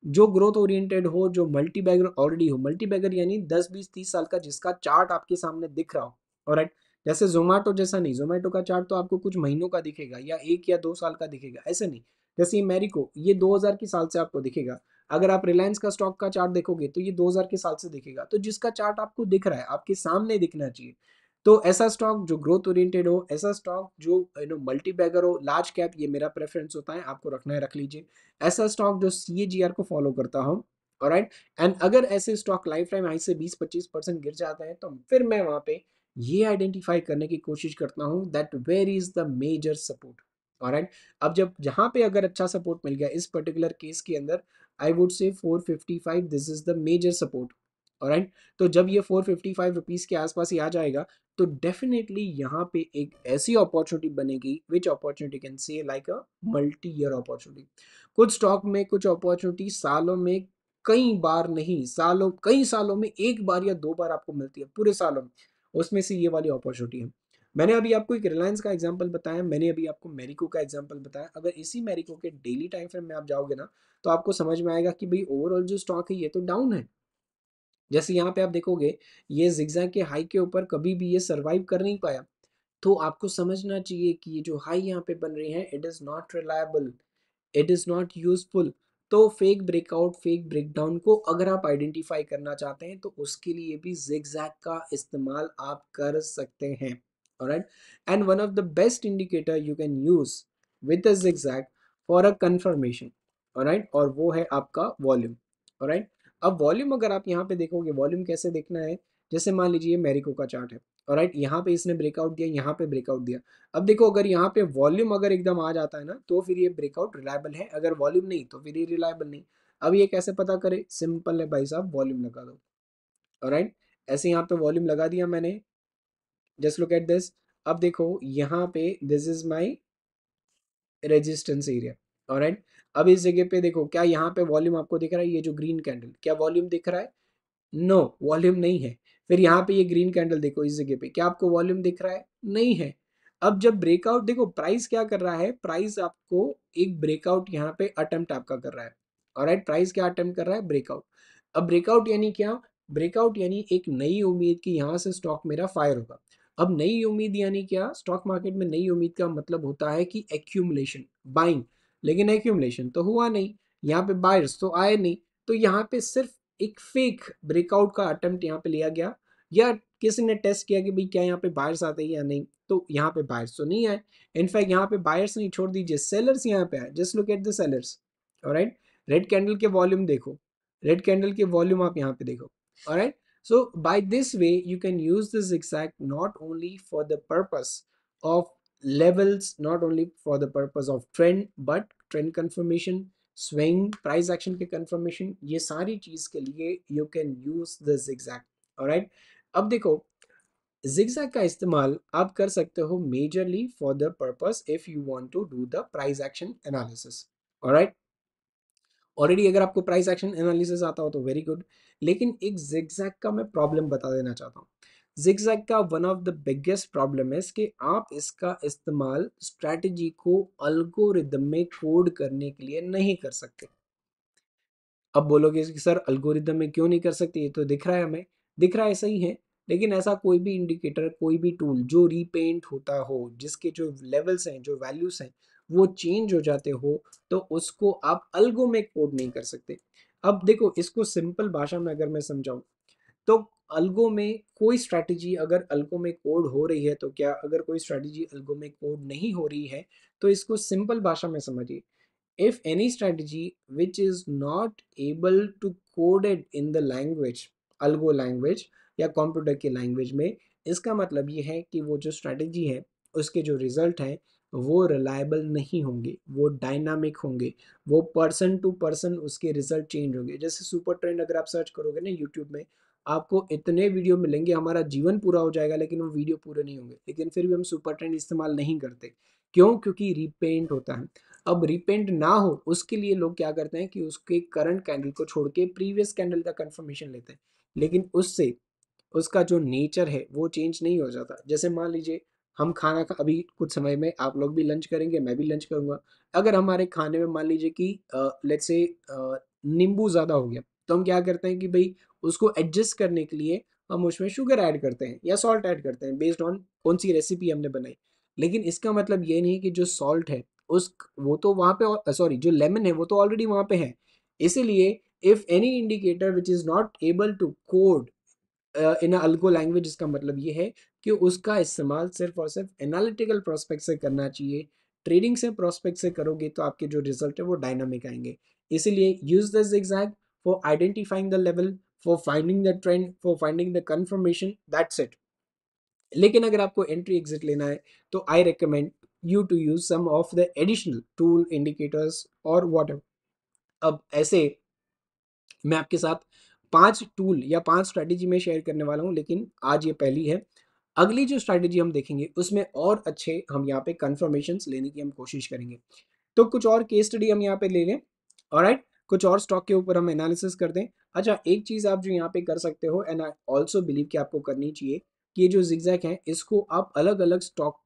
जो ग्रोथ ओरिएंटेड हो जो मल्टी बैगर ऑलरेडी हो मल्टी बैगर यानी दस बीस तीस साल का जिसका चार्ट आपके सामने दिख रहा हो और राइट जैसे जोमेटो जैसा नहीं जोमेटो का चार्ट तो आपको कुछ महीनों का दिखेगा या एक या दो साल का दिखेगा ऐसे नहीं जैसे ये मेरिको ये 2000 के साल से आपको दिखेगा अगर आप रिलायंस का स्टॉक का चार्ट देखोगे तो ये 2000 के साल से दिखेगा तो जिसका चार्ट आपको दिख रहा है आपके सामने दिखना चाहिए तो ऐसा स्टॉक जो ग्रोथ ओरिएंटेड हो ऐसा स्टॉक जो यू नो मल्टी बैगर हो लार्ज कैप ये मेरा प्रेफरेंस होता है आपको रखना है रख लीजिए ऐसा स्टॉक जो सी को फॉलो करता हो राइट एंड अगर ऐसे स्टॉक लाइफ टाइम आई से 20-25 परसेंट गिर जाते हैं तो फिर मैं वहां पे ये आइडेंटिफाई करने की कोशिश करता हूँ that where is the major support और अब जब जहाँ पे अगर अच्छा सपोर्ट मिल गया इस पर्टिकुलर केस के अंदर आई would say 455 this is the major support right and तो जब ये 455 रुपीस के आसपास ही आ जाएगा तो डेफिनेटली यहाँ पे एक ऐसी अपॉर्चुनिटी बनेगी which opportunity can say like a multi year opportunity कुछ स्टॉक में कुछ अपॉर्चुनिटी सालों में कई बार नहीं सालों कई सालों में एक बार या दो बार आपको मिलती है पूरे सालों में उसमें से ये वाली अपॉर्चुनिटी है मैंने अभी आपको एक रिलायंस का एग्जाम्पल बताया मैंने अभी आपको मेरिको का एग्जाम्पल बताया अगर इसी मेरिको के डेली टाइम फ्रेम में आप जाओगे ना तो आपको समझ में आएगा कि भाई ओवरऑल जो स्टॉक है ये तो डाउन है जैसे यहाँ पे आप देखोगे ये जिग्जा के हाई के ऊपर कभी भी ये सर्वाइव कर नहीं पाया तो आपको समझना चाहिए कि ये जो हाई यहाँ पे बन रही है it is not reliable it is not useful तो फेक ब्रेकआउट फेक ब्रेकडाउन को अगर आप आइडेंटिफाई करना चाहते हैं तो उसके लिए भी जिग्जैग का इस्तेमाल आप कर सकते हैं right and one of the best indicator you can use with a zigzag for a confirmation right और वो है आपका वॉल्यूम राइट अब वॉल्यूम अगर आप यहाँ पे देखोगे वॉल्यूम कैसे देखना है जैसे मान लीजिए मेरिको का चार्ट है और राइट यहाँ पे इसने ब्रेकआउट दिया यहाँ पे ब्रेकआउट दिया अब देखो अगर यहाँ पे वॉल्यूम अगर एकदम आ जाता है ना तो फिर ये ब्रेकआउट रिलायबल है अगर वॉल्यूम नहीं तो फिर ये रिलायबल नहीं अब ये कैसे पता करे सिंपल है भाई साहब वॉल्यूम लगा दो राइट ऐसे यहाँ पे वॉल्यूम लगा दिया मैंने जस्ट लुक एट दिस अब देखो यहाँ पे this is my resistance area और राइट अब इस जगह पे देखो क्या यहाँ पे वॉल्यूम आपको दिख रहा है ये जो ग्रीन कैंडल क्या वॉल्यूम दिख रहा है नो no, वॉल्यूम नहीं है फिर यहाँ पे ये ग्रीन कैंडल देखो इस जगह पे क्या आपको वॉल्यूम दिख रहा है नहीं है अब जब ब्रेकआउट देखो प्राइस क्या कर रहा है प्राइस आपको एक ब्रेकआउट यहाँ पे अटेम्प्ट आपका कर रहा है और राइट प्राइस क्या अटेम्प्ट कर रहा है ब्रेकआउट अब ब्रेकआउट यानी क्या ब्रेकआउट यानी एक नई उम्मीद कि यहाँ से स्टॉक मेरा फायर होगा अब नई उम्मीद यानी क्या स्टॉक मार्केट में नई उम्मीद का मतलब होता है कि एक्यूमुलेशन बाइंग लेकिन एक्यूमलेशन तो हुआ नहीं यहाँ पे बायर्स तो आए नहीं तो यहाँ पे सिर्फ एक फेक ब्रेकआउट का अटेम्प्ट यहाँ पे लिया गया या किसी ने टेस्ट किया कि भाई क्या यहाँ पे बायर्स आते हैं या नहीं तो यहाँ पे बायर्स तो नहीं आए इनफैक्ट यहाँ पे बायर्स नहीं छोड़ दीजिए सेलर्स यहाँ पे आए just look at the sellers right red candle के वॉल्यूम देखो रेड कैंडल के वॉल्यूम आप यहाँ पे देखो right so by this way you can use this exact not only for the purpose of levels not only for the purpose of trend but trend confirmation swing price action के confirmation ये सारी चीज के लिए you can use the zigzag right अब देखो zigzag का इस्तेमाल आप कर सकते हो majorly for the purpose if you want to do the price action analysis right already अगर आपको प्राइस एक्शन एनालिसिस आता हो तो वेरी गुड लेकिन एक जिग्जैक का मैं प्रॉब्लम बता देना चाहता हूँ जिगजैग का one of the biggest problem है कि आप इसका इस्तेमाल स्ट्रेटजी को अल्गोरिदम में कोड करने के लिए नहीं कर सकते अब बोलोगे कि सर अल्गोरिदम में क्यों नहीं कर सकते ये तो दिख रहा है हमें दिख रहा है सही है लेकिन ऐसा कोई भी इंडिकेटर कोई भी टूल जो रीपेंट होता हो जिसके जो लेवल्स हैं जो वैल्यूज़ हैं वो चेंज हो जाते हो तो उसको आप अल्गो में कोड नहीं कर सकते अब देखो इसको सिंपल भाषा में अगर मैं समझाऊं तो अल्गो में कोई स्ट्रैटेजी अगर अल्गो में कोड हो रही है तो क्या अगर कोई स्ट्रैटेजी अल्गो में कोड नहीं हो रही है तो इसको सिंपल भाषा में समझिए if any strategy which is not able to coded in the language algo language या कंप्यूटर की लैंग्वेज में इसका मतलब ये है कि वो जो स्ट्रैटेजी है उसके जो रिजल्ट हैं वो रिलायबल नहीं होंगे वो डायनामिक होंगे वो पर्सन टू पर्सन उसके रिजल्ट चेंज होंगे जैसे सुपर ट्रेंड अगर आप सर्च करोगे ना यूट्यूब में आपको इतने वीडियो मिलेंगे हमारा जीवन पूरा हो जाएगा लेकिन वो वीडियो पूरे नहीं होंगे लेकिन फिर भी हम सुपर ट्रेंड इस्तेमाल नहीं करते क्यों क्योंकि रिपेंट होता है अब रिपेंट ना हो उसके लिए लोग क्या करते हैं कि उसके करंट कैंडल को छोड़ के प्रीवियस कैंडल का कन्फर्मेशन लेते हैं लेकिन उससे उसका जो नेचर है वो चेंज नहीं हो जाता जैसे मान लीजिए हम खाना का अभी कुछ समय में आप लोग भी लंच करेंगे मैं भी लंच करूँगा अगर हमारे खाने में मान लीजिए कि लेट से नींबू ज़्यादा हो गया तो हम क्या करते हैं कि भाई उसको एडजस्ट करने के लिए हम उसमें शुगर ऐड करते हैं या सॉल्ट ऐड करते हैं बेस्ड ऑन कौन सी रेसिपी हमने बनाई लेकिन इसका मतलब ये नहीं कि जो सॉल्ट है उस वो तो वहाँ पे सॉरी जो लेमन है वो तो ऑलरेडी वहाँ पे है इसीलिए if any indicator which is not able to code in algo language इसका मतलब ये है कि उसका इस्तेमाल सिर्फ और सिर्फ एनालिटिकल प्रोस्पेक्ट से करना चाहिए ट्रेडिंग से प्रोस्पेक्ट से करोगे तो आपके जो रिजल्ट है वो डायनामिक आएंगे इसीलिए use this exact for identifying the level for finding the trend for finding the confirmation that's it लेकिन अगर आपको एंट्री एग्जिट लेना है तो I recommend you to use some of the additional tool indicators और what अब ऐसे मैं आपके साथ पांच टूल या पांच स्ट्रेटजी में शेयर करने वाला हूं लेकिन आज ये पहली है अगली जो स्ट्रेटेजी हम देखेंगे उसमें और अच्छे हम यहाँ पे कन्फर्मेशन लेने की हम कोशिश करेंगे तो कुछ और केस स्टडी हम यहाँ पे ले लें और राइट कुछ और स्टॉक के ऊपर हम एनालिसिस करते हैं अच्छा एक चीज़ आप जो यहाँ पे कर सकते हो एंड आई ऑल्सो बिलीव कि आपको करनी चाहिए कि ये जो जिक्जैक है इसको आप अलग अलग स्टॉक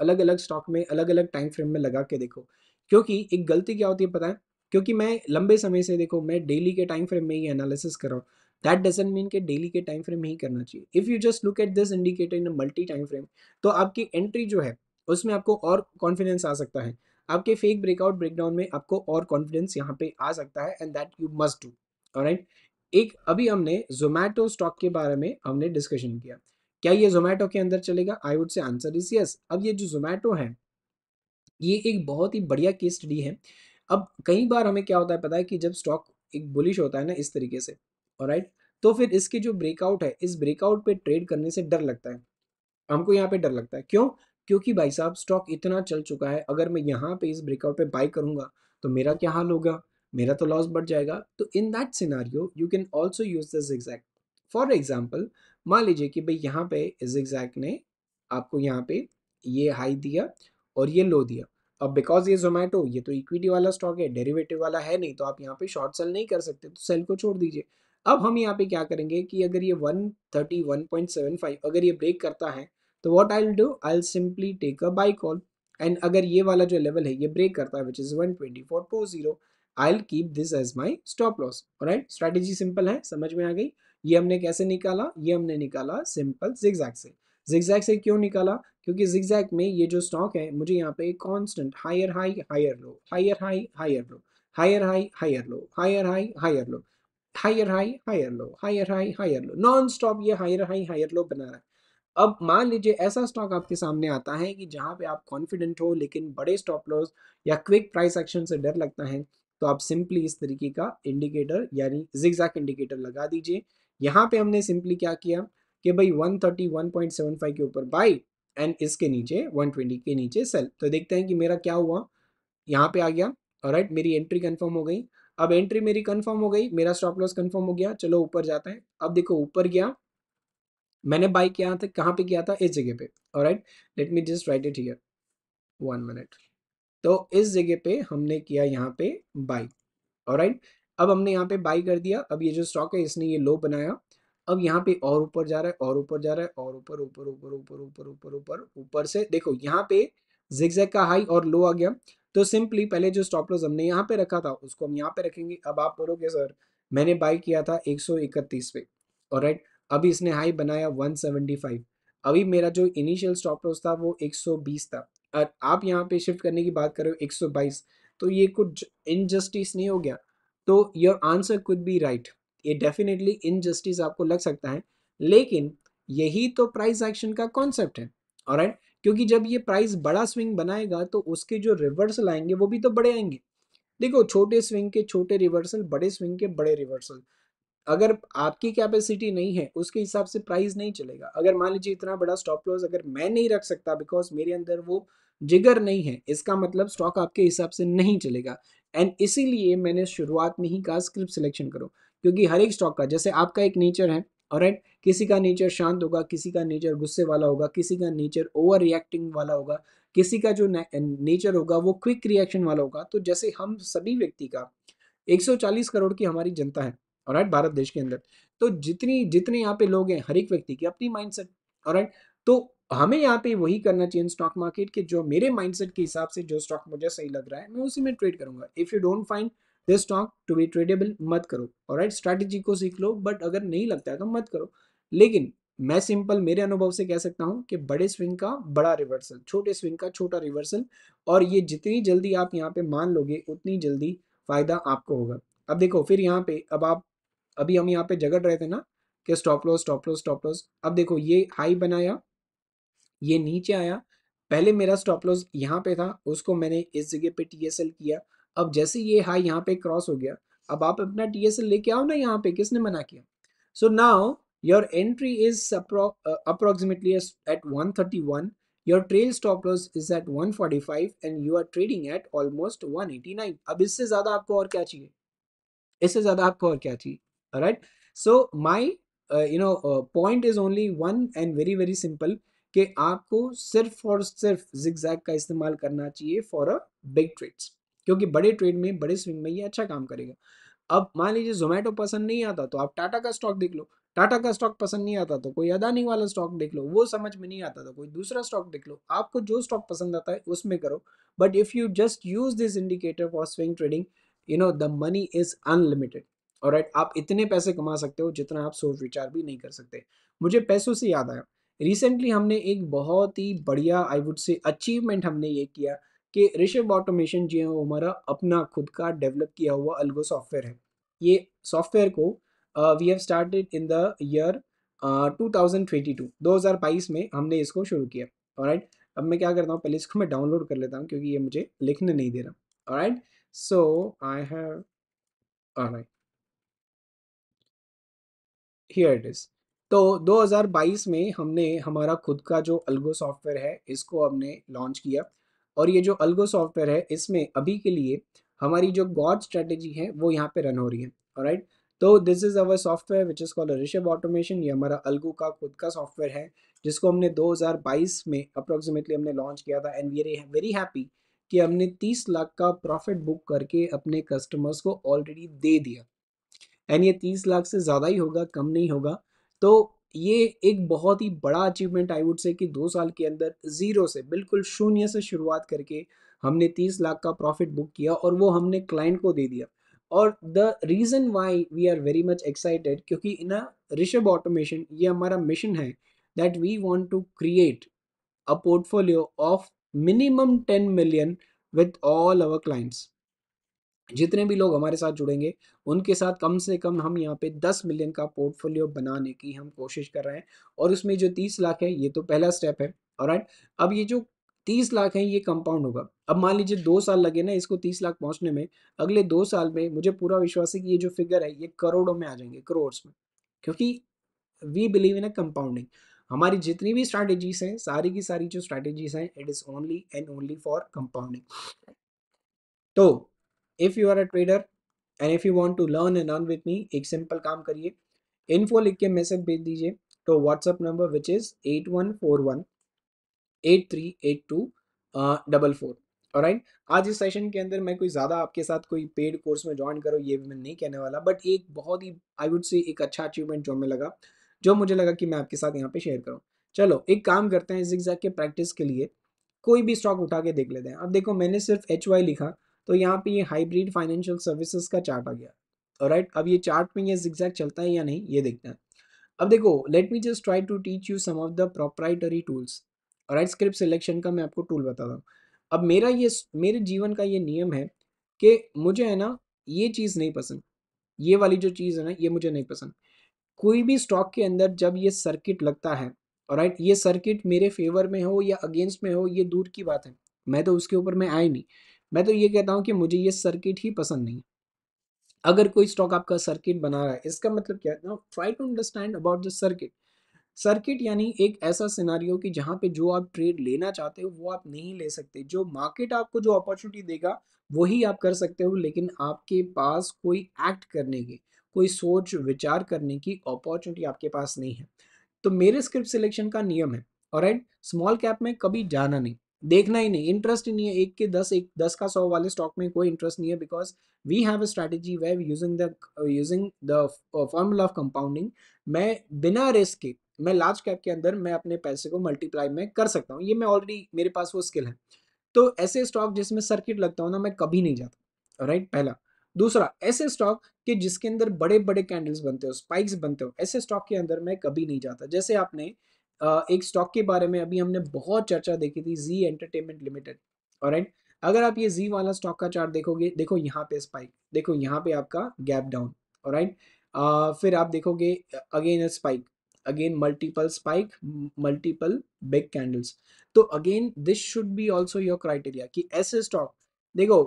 अलग अलग स्टॉक में अलग अलग टाइम फ्रेम में लगा के देखो क्योंकि एक गलती क्या होती है पता है क्योंकि मैं लंबे समय से देखो मैं डेली के टाइम फ्रेम में ही एनालिसिस कर रहा हूँ दैट डजेंट मीन के डेली के टाइम फ्रेम में ही करना चाहिए if you just look at this indicator in multi time frame तो आपकी एंट्री जो है उसमें आपको और कॉन्फिडेंस आ सकता है आपके फेक ब्रेकआउट ब्रेकडाउन में आपको और कॉन्फिडेंस यहाँ पे आ सकता है and that you must do right एक अभी हमने जोमैटो स्टॉक के बारे में हमने डिस्कशन किया क्या ये जोमैटो के अंदर चलेगा I would say answer is yes अब ये जो जोमैटो है ये एक बहुत ही बढ़िया केस स्टडी है अब कई बार हमें क्या होता है पता है कि जब स्टॉक एक बुलिश होता है ना इस तरीके से और राइट तो फिर इसके जो ब्रेकआउट है इस ब्रेकआउट पे ट्रेड करने से डर लगता है हमको यहाँ पे डर लगता है क्यों क्योंकि भाई साहब स्टॉक इतना चल चुका है अगर मैं यहाँ पे इस ब्रेकआउट पे बाई करूंगा तो मेरा क्या हाल होगा मेरा तो लॉस बढ़ जाएगा तो in that scenario you can also use this exact for example मान लीजिए कि भाई यहाँ पे इस एग्जैक्ट ने आपको यहाँ पे ये हाई दिया और ये लो दिया अब बिकॉज ये जोमेटो ये तो इक्विटी वाला स्टॉक है डेरिवेटिव वाला है नहीं तो आप यहाँ पे शॉर्ट सेल नहीं कर सकते तो सेल को छोड़ दीजिए अब हम यहाँ पे क्या करेंगे कि अगर ये 131.75 अगर ये ब्रेक करता है तो what I do I simply take a buy call and अगर ये वाला जो लेवल है ये ब्रेक करता है which is one twenty four two zero I keep this as my stop loss right strategy simple है समझ में आ गई ये हमने कैसे निकाला ये हमने निकाला सिंपल जिग्जैग से जिग्जैग से क्यों निकाला क्योंकि जिग्जैग में ये जो स्टॉक है मुझे यहाँ पे constant higher high higher low higher high higher low higher high higher low higher high higher low higher high higher low higher high higher low non stop ये हायर हाई हायर लो बना रहा है अब मान लीजिए ऐसा stock आपके सामने आता है कि जहाँ पे आप कॉन्फिडेंट हो लेकिन बड़े स्टॉप लॉस या क्विक प्राइस एक्शन से डर लगता है तो आप सिंपली इस तरीके का इंडिकेटर यानी जिगजैक इंडिकेटर लगा दीजिए यहाँ पे हमने सिंपली क्या किया कि भाई 131.75 के ऊपर बाई एंड इसके नीचे 120 के नीचे सेल तो देखते हैं कि मेरा क्या हुआ यहाँ पे आ गया और राइट मेरी एंट्री कन्फर्म हो गई अब एंट्री मेरी कन्फर्म हो गई मेरा स्टॉप लॉस कन्फर्म हो गया चलो ऊपर जाता है अब देखो ऊपर गया मैंने बाई किया था कहाँ पे किया था इस जगह पे और right let me just write it here one minute तो इस जगह पे हमने किया यहाँ पे बाई और राइट अब हमने यहाँ पे बाई कर दिया अब ये जो स्टॉक है इसने ये लो बनाया अब यहाँ पे और ऊपर जा रहा है और ऊपर जा रहा है और ऊपर ऊपर ऊपर ऊपर ऊपर ऊपर ऊपर ऊपर से देखो यहाँ पे जिगजैग का हाई और लो आ गया तो सिंपली पहले जो स्टॉप लॉस हमने यहाँ पे रखा था उसको हम यहाँ पे रखेंगे अब आप बोलोगे सर मैंने बाई किया था 131 पे और राइट अभी इसने हाई बनाया 175 अभी मेरा जो इनिशियल स्टॉप लॉस था वो 120 था और आप यहाँ पे शिफ्ट करने की बात सौ 122 तो ये कुछ इनजस्टिस नहीं हो गया तो your answer could be right ये डेफिनेटली इनजस्टिस आपको लग सकता है लेकिन यही तो प्राइस एक्शन का कॉन्सेप्ट है और right? क्योंकि जब ये प्राइस बड़ा स्विंग बनाएगा तो उसके जो रिवर्सल आएंगे वो भी तो बड़े आएंगे देखो छोटे स्विंग के छोटे रिवर्सल बड़े स्विंग के बड़े रिवर्सल अगर आपकी कैपेसिटी नहीं है उसके हिसाब से प्राइस नहीं चलेगा अगर मान लीजिए इतना बड़ा स्टॉप लॉस अगर मैं नहीं रख सकता बिकॉज मेरे अंदर वो जिगर नहीं है इसका मतलब स्टॉक आपके हिसाब से नहीं चलेगा एंड इसीलिए मैंने शुरुआत में ही कहा स्क्रिप्ट सिलेक्शन करो क्योंकि हर एक स्टॉक का जैसे आपका एक नेचर है और right? किसी का नेचर शांत होगा किसी का नेचर गुस्से वाला होगा किसी का नेचर ओवर रिएक्टिंग वाला होगा किसी का जो नेचर होगा वो क्विक रिएक्शन वाला होगा तो जैसे हम सभी व्यक्ति का 140 करोड़ की हमारी जनता है और राइट भारत देश के अंदर तो जितनी जितने यहाँ पे लोग हैं हर एक व्यक्ति की अपनी माइंडसेट और राइट तो हमें यहाँ पे वही करना चाहिए स्टॉक मार्केट के जो मेरे माइंडसेट के हिसाब से जो स्टॉक मुझे सही लग रहा है मैं उसी में ट्रेड करूंगा if you don't find this stock to be tradable मत करो और राइट स्ट्रैटेजी को सीख लो बट अगर नहीं लगता है तो मत करो लेकिन मैं सिंपल मेरे अनुभव से कह सकता हूँ कि बड़े स्विंग का बड़ा रिवर्सल छोटे स्विंग का छोटा रिवर्सल और ये जितनी जल्दी आप यहाँ पे मान लोगे उतनी जल्दी फायदा आपको होगा अब देखो फिर यहाँ पे अब आप अभी हम यहाँ पे जगड़ रहे थे ना कि stop loss stop loss stop loss अब देखो ये हाई बनाया ये नीचे आया पहले मेरा स्टॉप लॉस यहाँ पे था उसको मैंने इस जगह पे टीएसएल किया अब जैसे ये हाई यहाँ पे क्रॉस हो गया अब आप अपना टीएसएल लेके आओ ना यहाँ पे किसने मना किया so now your entry is approximately at one your trail stop loss is at five and you are trading at almost nine अब इससे ज्यादा आपको और क्या चाहिए इससे ज्यादा आपको और क्या चाहिए all right so my uh, you know uh, point is only one and very very simple कि आपको सिर्फ और सिर्फ जिगजैग का इस्तेमाल करना चाहिए फॉर अ बिग ट्रेड्स क्योंकि बड़े ट्रेड में बड़े स्विंग में ये अच्छा काम करेगा अब मान लीजिए जोमेटो पसंद नहीं आता तो आप टाटा का स्टॉक देख लो टाटा का स्टॉक पसंद नहीं आता तो कोई अदानी वाला स्टॉक देख लो वो समझ में नहीं आता तो कोई दूसरा स्टॉक देख लो आपको जो स्टॉक पसंद आता है उसमें करो but if you just use this indicator for swing trading you know the money is unlimited और राइट आप इतने पैसे कमा सकते हो जितना आप सोच विचार भी नहीं कर सकते मुझे पैसों से याद आया रिसेंटली हमने एक बहुत ही बढ़िया आई वुड से अचीवमेंट हमने ये किया कि ऋषभ ऑटोमेशन जो है वो हमारा अपना खुद का डेवलप किया हुआ अलगो सॉफ्टवेयर है ये सॉफ्टवेयर को we have started in the year 2022 2022 में हमने इसको शुरू किया और राइट अब मैं क्या करता हूँ पहले इसको मैं डाउनलोड कर लेता हूँ क्योंकि ये मुझे लिखने नहीं दे रहा right so I have write here it is तो 2022 में हमने हमारा खुद का जो अलगो सॉफ्टवेयर है इसको हमने लॉन्च किया और ये जो अलगो सॉफ्टवेयर है इसमें अभी के लिए हमारी जो गॉड स्ट्रेटेजी है वो यहाँ पे रन हो रही है राइट तो this is our software which is called Rishabh automation ये हमारा अलगो का खुद का सॉफ्टवेयर है जिसको हमने 2022 में अप्रोक्सीमेटली हमने लॉन्च किया था एंड वी वेरी हैप्पी कि हमने 30 लाख का प्रॉफिट बुक करके अपने कस्टमर्स को ऑलरेडी दे दिया एंड ये तीस लाख से ज़्यादा ही होगा कम नहीं होगा तो ये एक बहुत ही बड़ा अचीवमेंट आई वुड से कि दो साल के अंदर ज़ीरो से बिल्कुल शून्य से शुरुआत करके हमने तीस लाख का प्रॉफिट बुक किया और वो हमने क्लाइंट को दे दिया और the reason why we are very much excited क्योंकि इन रिशभ ऑटोमेशन ये हमारा मिशन है that we want to create a portfolio of minimum ten million with all our clients जितने भी लोग हमारे साथ जुड़ेंगे उनके साथ कम से कम हम यहाँ पे 10 मिलियन का पोर्टफोलियो बनाने की हम कोशिश कर रहे हैं और उसमें जो 30 लाख है ये तो पहला स्टेप है और राइट अब ये जो तीस लाख है ये कंपाउंड होगा अब मान लीजिए दो साल लगे ना इसको तीस लाख पहुंचने में अगले दो साल में मुझे पूरा विश्वास है कि ये जो फिगर है ये करोड़ों में आ जाएंगे करोड़ में क्योंकि we believe in a compounding हमारी जितनी भी स्ट्रैटेजीज हैं सारी की सारी जो स्ट्रैटेजीज हैं it is only and only for compounding तो if you are a trader and if you want to learn and earn with me एक सिंपल काम करिए इन्फो लिख के मैसेज भेज दीजिए तो WhatsApp number which is eight one four one eight three eight two double four और right आज इस सेशन के अंदर मैं कोई ज़्यादा आपके साथ कोई पेड कोर्स में ज्वाइन करो ये भी मैं नहीं कहने वाला बट एक बहुत ही आई वुड से एक अच्छा अचीवमेंट जो मैं लगा जो मुझे लगा कि मैं आपके साथ यहाँ पे शेयर करूँ चलो एक काम करते हैं इस एग्जैक्ट के प्रैक्टिस के लिए कोई भी स्टॉक उठा के देख लेते हैं अब देखो मैंने सिर्फ एच लिखा तो यहाँ पे ये हाइब्रिड फाइनेंशियल सर्विसेज का चार्ट आ गया राइट अब ये चार्ट में ये जिक्जैक चलता है या नहीं ये देखते हैं अब देखो let me just try to teach you some of the proprietary tools right script selection का मैं आपको टूल बता रहा अब मेरा ये मेरे जीवन का ये नियम है कि मुझे है ना ये चीज़ नहीं पसंद ये वाली जो चीज़ है ना ये मुझे नहीं पसंद कोई भी स्टॉक के अंदर जब ये सर्किट लगता है और राइट ये सर्किट मेरे फेवर में हो या अगेंस्ट में हो ये दूर की बात है मैं तो उसके ऊपर मैं आए नहीं मैं तो ये कहता हूँ कि मुझे ये सर्किट ही पसंद नहीं अगर कोई स्टॉक आपका सर्किट बना रहा है इसका मतलब क्या है try to understand about the circuit circuit यानी एक ऐसा सिनारियो कि जहाँ पे जो आप ट्रेड लेना चाहते हो वो आप नहीं ले सकते जो मार्केट आपको जो अपॉर्चुनिटी देगा वही आप कर सकते हो लेकिन आपके पास कोई एक्ट करने की कोई सोच विचार करने की अपॉर्चुनिटी आपके पास नहीं है तो मेरे स्क्रिप्ट सिलेक्शन का नियम है और स्मॉल कैप में कभी जाना नहीं देखना ही नहीं इंटरेस्ट ही नहीं है एक के दस एक दस का सौ वाले स्टॉक में कोई इंटरेस्ट नहीं है because we have a strategy we using the using the formula of compounding मैं बिना रिस्क के मैं लार्ज कैप के अंदर मैं अपने पैसे को मल्टीप्लाई में कर सकता हूँ ये मैं ऑलरेडी मेरे पास वो स्किल है तो ऐसे स्टॉक जिसमें सर्किट लगता हूँ ना मैं कभी नहीं जाता राइट right? पहला दूसरा ऐसे स्टॉक के जिसके अंदर बड़े बड़े कैंडल्स बनते हो स्पाइक्स बनते हो ऐसे स्टॉक के अंदर मैं कभी नहीं जाता जैसे आपने एक स्टॉक के बारे में अभी हमने बहुत चर्चा देखी थी जी एंटरटेनमेंट लिमिटेड और अगर आप ये जी वाला स्टॉक का चार्ट देखोगे देखो यहाँ पे स्पाइक देखो यहाँ पे आपका गैप डाउन और राइट फिर आप देखोगे again spike again multiple spike multiple big candles तो again this should be also your criteria कि ऐसे स्टॉक देखो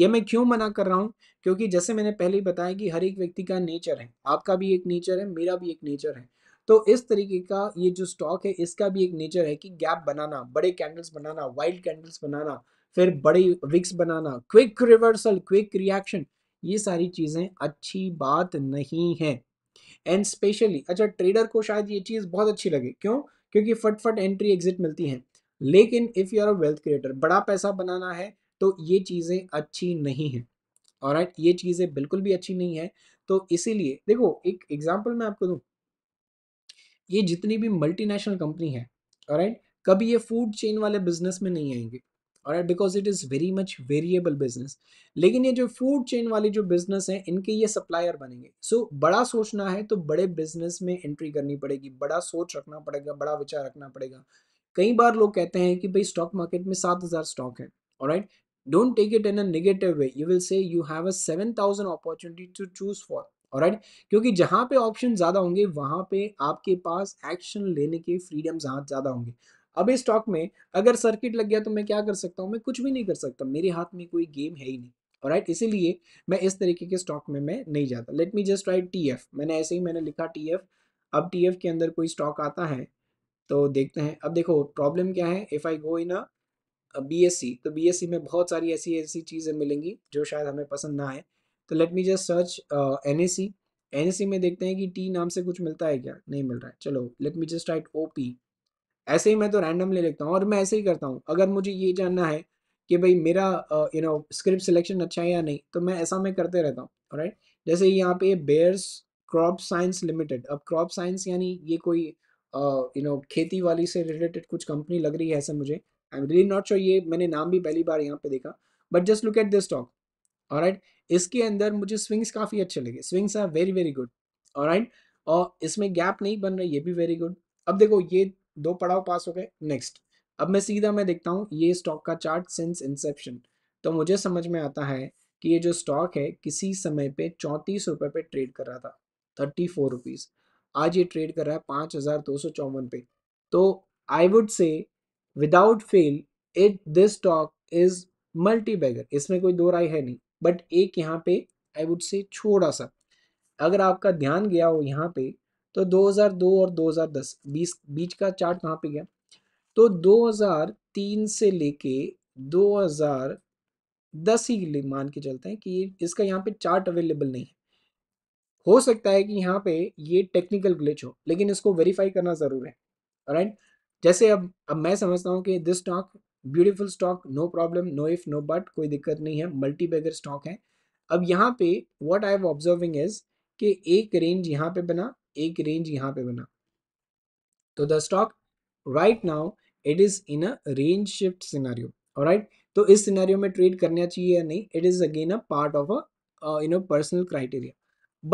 ये मैं क्यों मना कर रहा हूँ क्योंकि जैसे मैंने पहले ही बताया कि हर एक व्यक्ति का नेचर है आपका भी एक नेचर है मेरा भी एक नेचर है तो इस तरीके का ये जो स्टॉक है इसका भी एक नेचर है कि गैप बनाना बड़े कैंडल्स बनाना वाइल्ड कैंडल्स बनाना फिर बड़े विक्स बनाना क्विक रिवर्सल क्विक रिएक्शन ये सारी चीज़ें अच्छी बात नहीं है एंड स्पेशली अच्छा ट्रेडर को शायद ये चीज़ बहुत अच्छी लगे क्यों क्योंकि फटफट एंट्री एग्जिट मिलती है लेकिन if you are a wealth creator बड़ा पैसा बनाना है तो ये चीज़ें अच्छी नहीं हैं और ये चीज़ें बिल्कुल भी अच्छी नहीं है तो इसीलिए देखो एक एग्जाम्पल मैं आपको दूँ ये जितनी भी मल्टीनेशनल कंपनी है राइट कभी ये फूड चेन वाले बिजनेस में नहीं आएंगे और because it is very much variable business लेकिन ये जो फूड चेन वाले जो बिजनेस हैं इनके ये सप्लायर बनेंगे सो so, बड़ा सोचना है तो बड़े बिजनेस में एंट्री करनी पड़ेगी बड़ा सोच रखना पड़ेगा बड़ा विचार रखना पड़ेगा कई बार लोग कहते हैं कि भाई स्टॉक मार्केट में सात हज़ार स्टॉक है और right don't take it in a negative way you will say you have a seven thousand opportunity to choose for और राइट क्योंकि जहाँ पे ऑप्शन ज़्यादा होंगे वहाँ पे आपके पास एक्शन लेने के फ्रीडम ज़्यादा होंगे अब इस स्टॉक में अगर सर्किट लग गया तो मैं क्या कर सकता हूँ मैं कुछ भी नहीं कर सकता मेरे हाथ में कोई गेम है ही नहीं और राइट इसीलिए मैं इस तरीके के स्टॉक में मैं नहीं जाता let me just write T F मैंने ऐसे ही मैंने लिखा टी एफ अब टी एफ के अंदर कोई स्टॉक आता है तो देखते हैं अब देखो प्रॉब्लम क्या है if I go in B S C तो बी एस सी में बहुत सारी ऐसी ऐसी चीज़ें मिलेंगी जो शायद हमें पसंद ना आए तो let me just search N A C N A C में देखते हैं कि टी नाम से कुछ मिलता है क्या नहीं मिल रहा है चलो let me just write O P ऐसे ही मैं तो रैंडम ले लेता हूँ और मैं ऐसे ही करता हूँ अगर मुझे ये जानना है कि भाई मेरा यू नो स्क्रिप्ट सिलेक्शन अच्छा है या नहीं तो मैं ऐसा मैं करते रहता हूँ राइट right? जैसे यहाँ पे बेयर्स क्रॉप साइंस लिमिटेड अब क्रॉप साइंस यानी ये कोई यू uh, नो खेती वाली से रिलेटेड कुछ कंपनी लग रही है ऐसे मुझे I am really not sure ये मैंने नाम भी पहली बार यहाँ पे देखा but just look at this stock और राइट इसके अंदर मुझे स्विंग्स काफ़ी अच्छे लगे swings are very very good और राइट और इसमें गैप नहीं बन रहा ये भी वेरी गुड अब देखो ये दो पड़ाव पास हो गए नेक्स्ट अब मैं सीधा मैं देखता हूँ ये स्टॉक का चार्ट सिंस इंसेप्शन तो मुझे समझ में आता है कि ये जो स्टॉक है किसी समय पे चौंतीस रुपये पे ट्रेड कर रहा था थर्टी फोर रुपीज़ आज ये ट्रेड कर रहा है पाँच हज़ार दो सौ चौवन पे तो I would say without fail it this stock is multibagger इसमें कोई दो राय है नहीं बट एक यहाँ पे आई वुड से छोटा सा अगर आपका ध्यान गया हो यहाँ पे तो 2002 और 2010 बीस बीच का चार्ट कहाँ पे गया तो 2003 से लेके 2010 ही मान के चलते हैं कि इसका यहाँ पे चार्ट अवेलेबल नहीं है हो सकता है कि यहाँ पे ये टेक्निकल ग्लिच हो लेकिन इसको वेरीफाई करना ज़रूर है राइट right? जैसे अब अब मैं समझता हूँ कि this stock beautiful stock no problem no if no but कोई दिक्कत नहीं है मल्टी बैगर स्टॉक है अब यहाँ पे व्हाट आई एव ऑब्जर्विंग इज कि एक रेंज यहाँ पे बना एक रेंज यहाँ पे बना तो the stock right now it is in a range shift scenario right तो इस सिनारियो में ट्रेड करना चाहिए या नहीं it is again a part of a personal criteria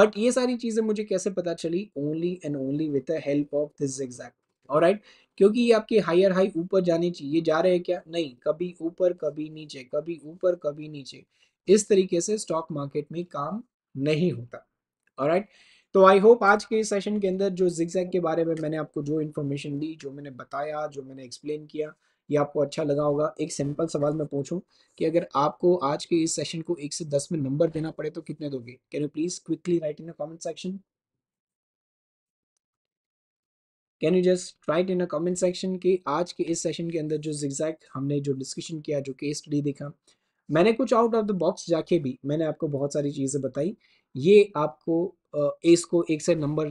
but ये सारी चीज़ें मुझे कैसे पता चली only and only with the help of this exact और राइट क्योंकि ये आपके हायर हाई ऊपर जाने चाहिए जा रहे हैं क्या नहीं कभी ऊपर कभी नीचे कभी ऊपर कभी नीचे इस तरीके से स्टॉक मार्केट में काम नहीं होता और राइट तो आई होप आज के सेशन के अंदर जो जिक्सैक के बारे में मैंने आपको जो इन्फॉर्मेशन दी जो मैंने बताया जो मैंने एक्सप्लेन किया ये आपको अच्छा लगा होगा एक सिंपल सवाल मैं पूछूं कि अगर आपको आज के इस सेशन को एक से दस में नंबर देना पड़े तो कितने दोगे can you please quickly write in the comment section can you just write in a comment section कि आज के इस सेशन के अंदर जो जिक्जैक हमने जो डिस्कशन किया जो केस स्टडी देखा मैंने कुछ आउट ऑफ द बॉक्स जाके भी मैंने आपको बहुत सारी चीज़ें बताई ये आपको एस को एक से नंबर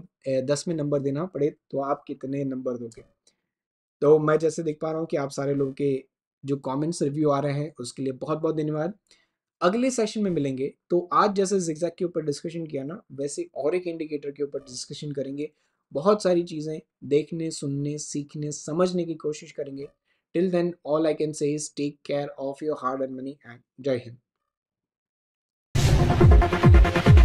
दस में नंबर देना पड़े तो आप कितने नंबर दोगे तो मैं जैसे देख पा रहा हूँ कि आप सारे लोगों के जो कमेंट्स रिव्यू आ रहे हैं उसके लिए बहुत बहुत धन्यवाद अगले सेशन में मिलेंगे तो आज जैसे जिक्जैक के ऊपर डिस्कशन किया ना वैसे और एक इंडिकेटर के ऊपर डिस्कशन करेंगे बहुत सारी चीज़ें देखने सुनने सीखने समझने की कोशिश करेंगे till then all I can say is take care of your hard and money and जय हिंद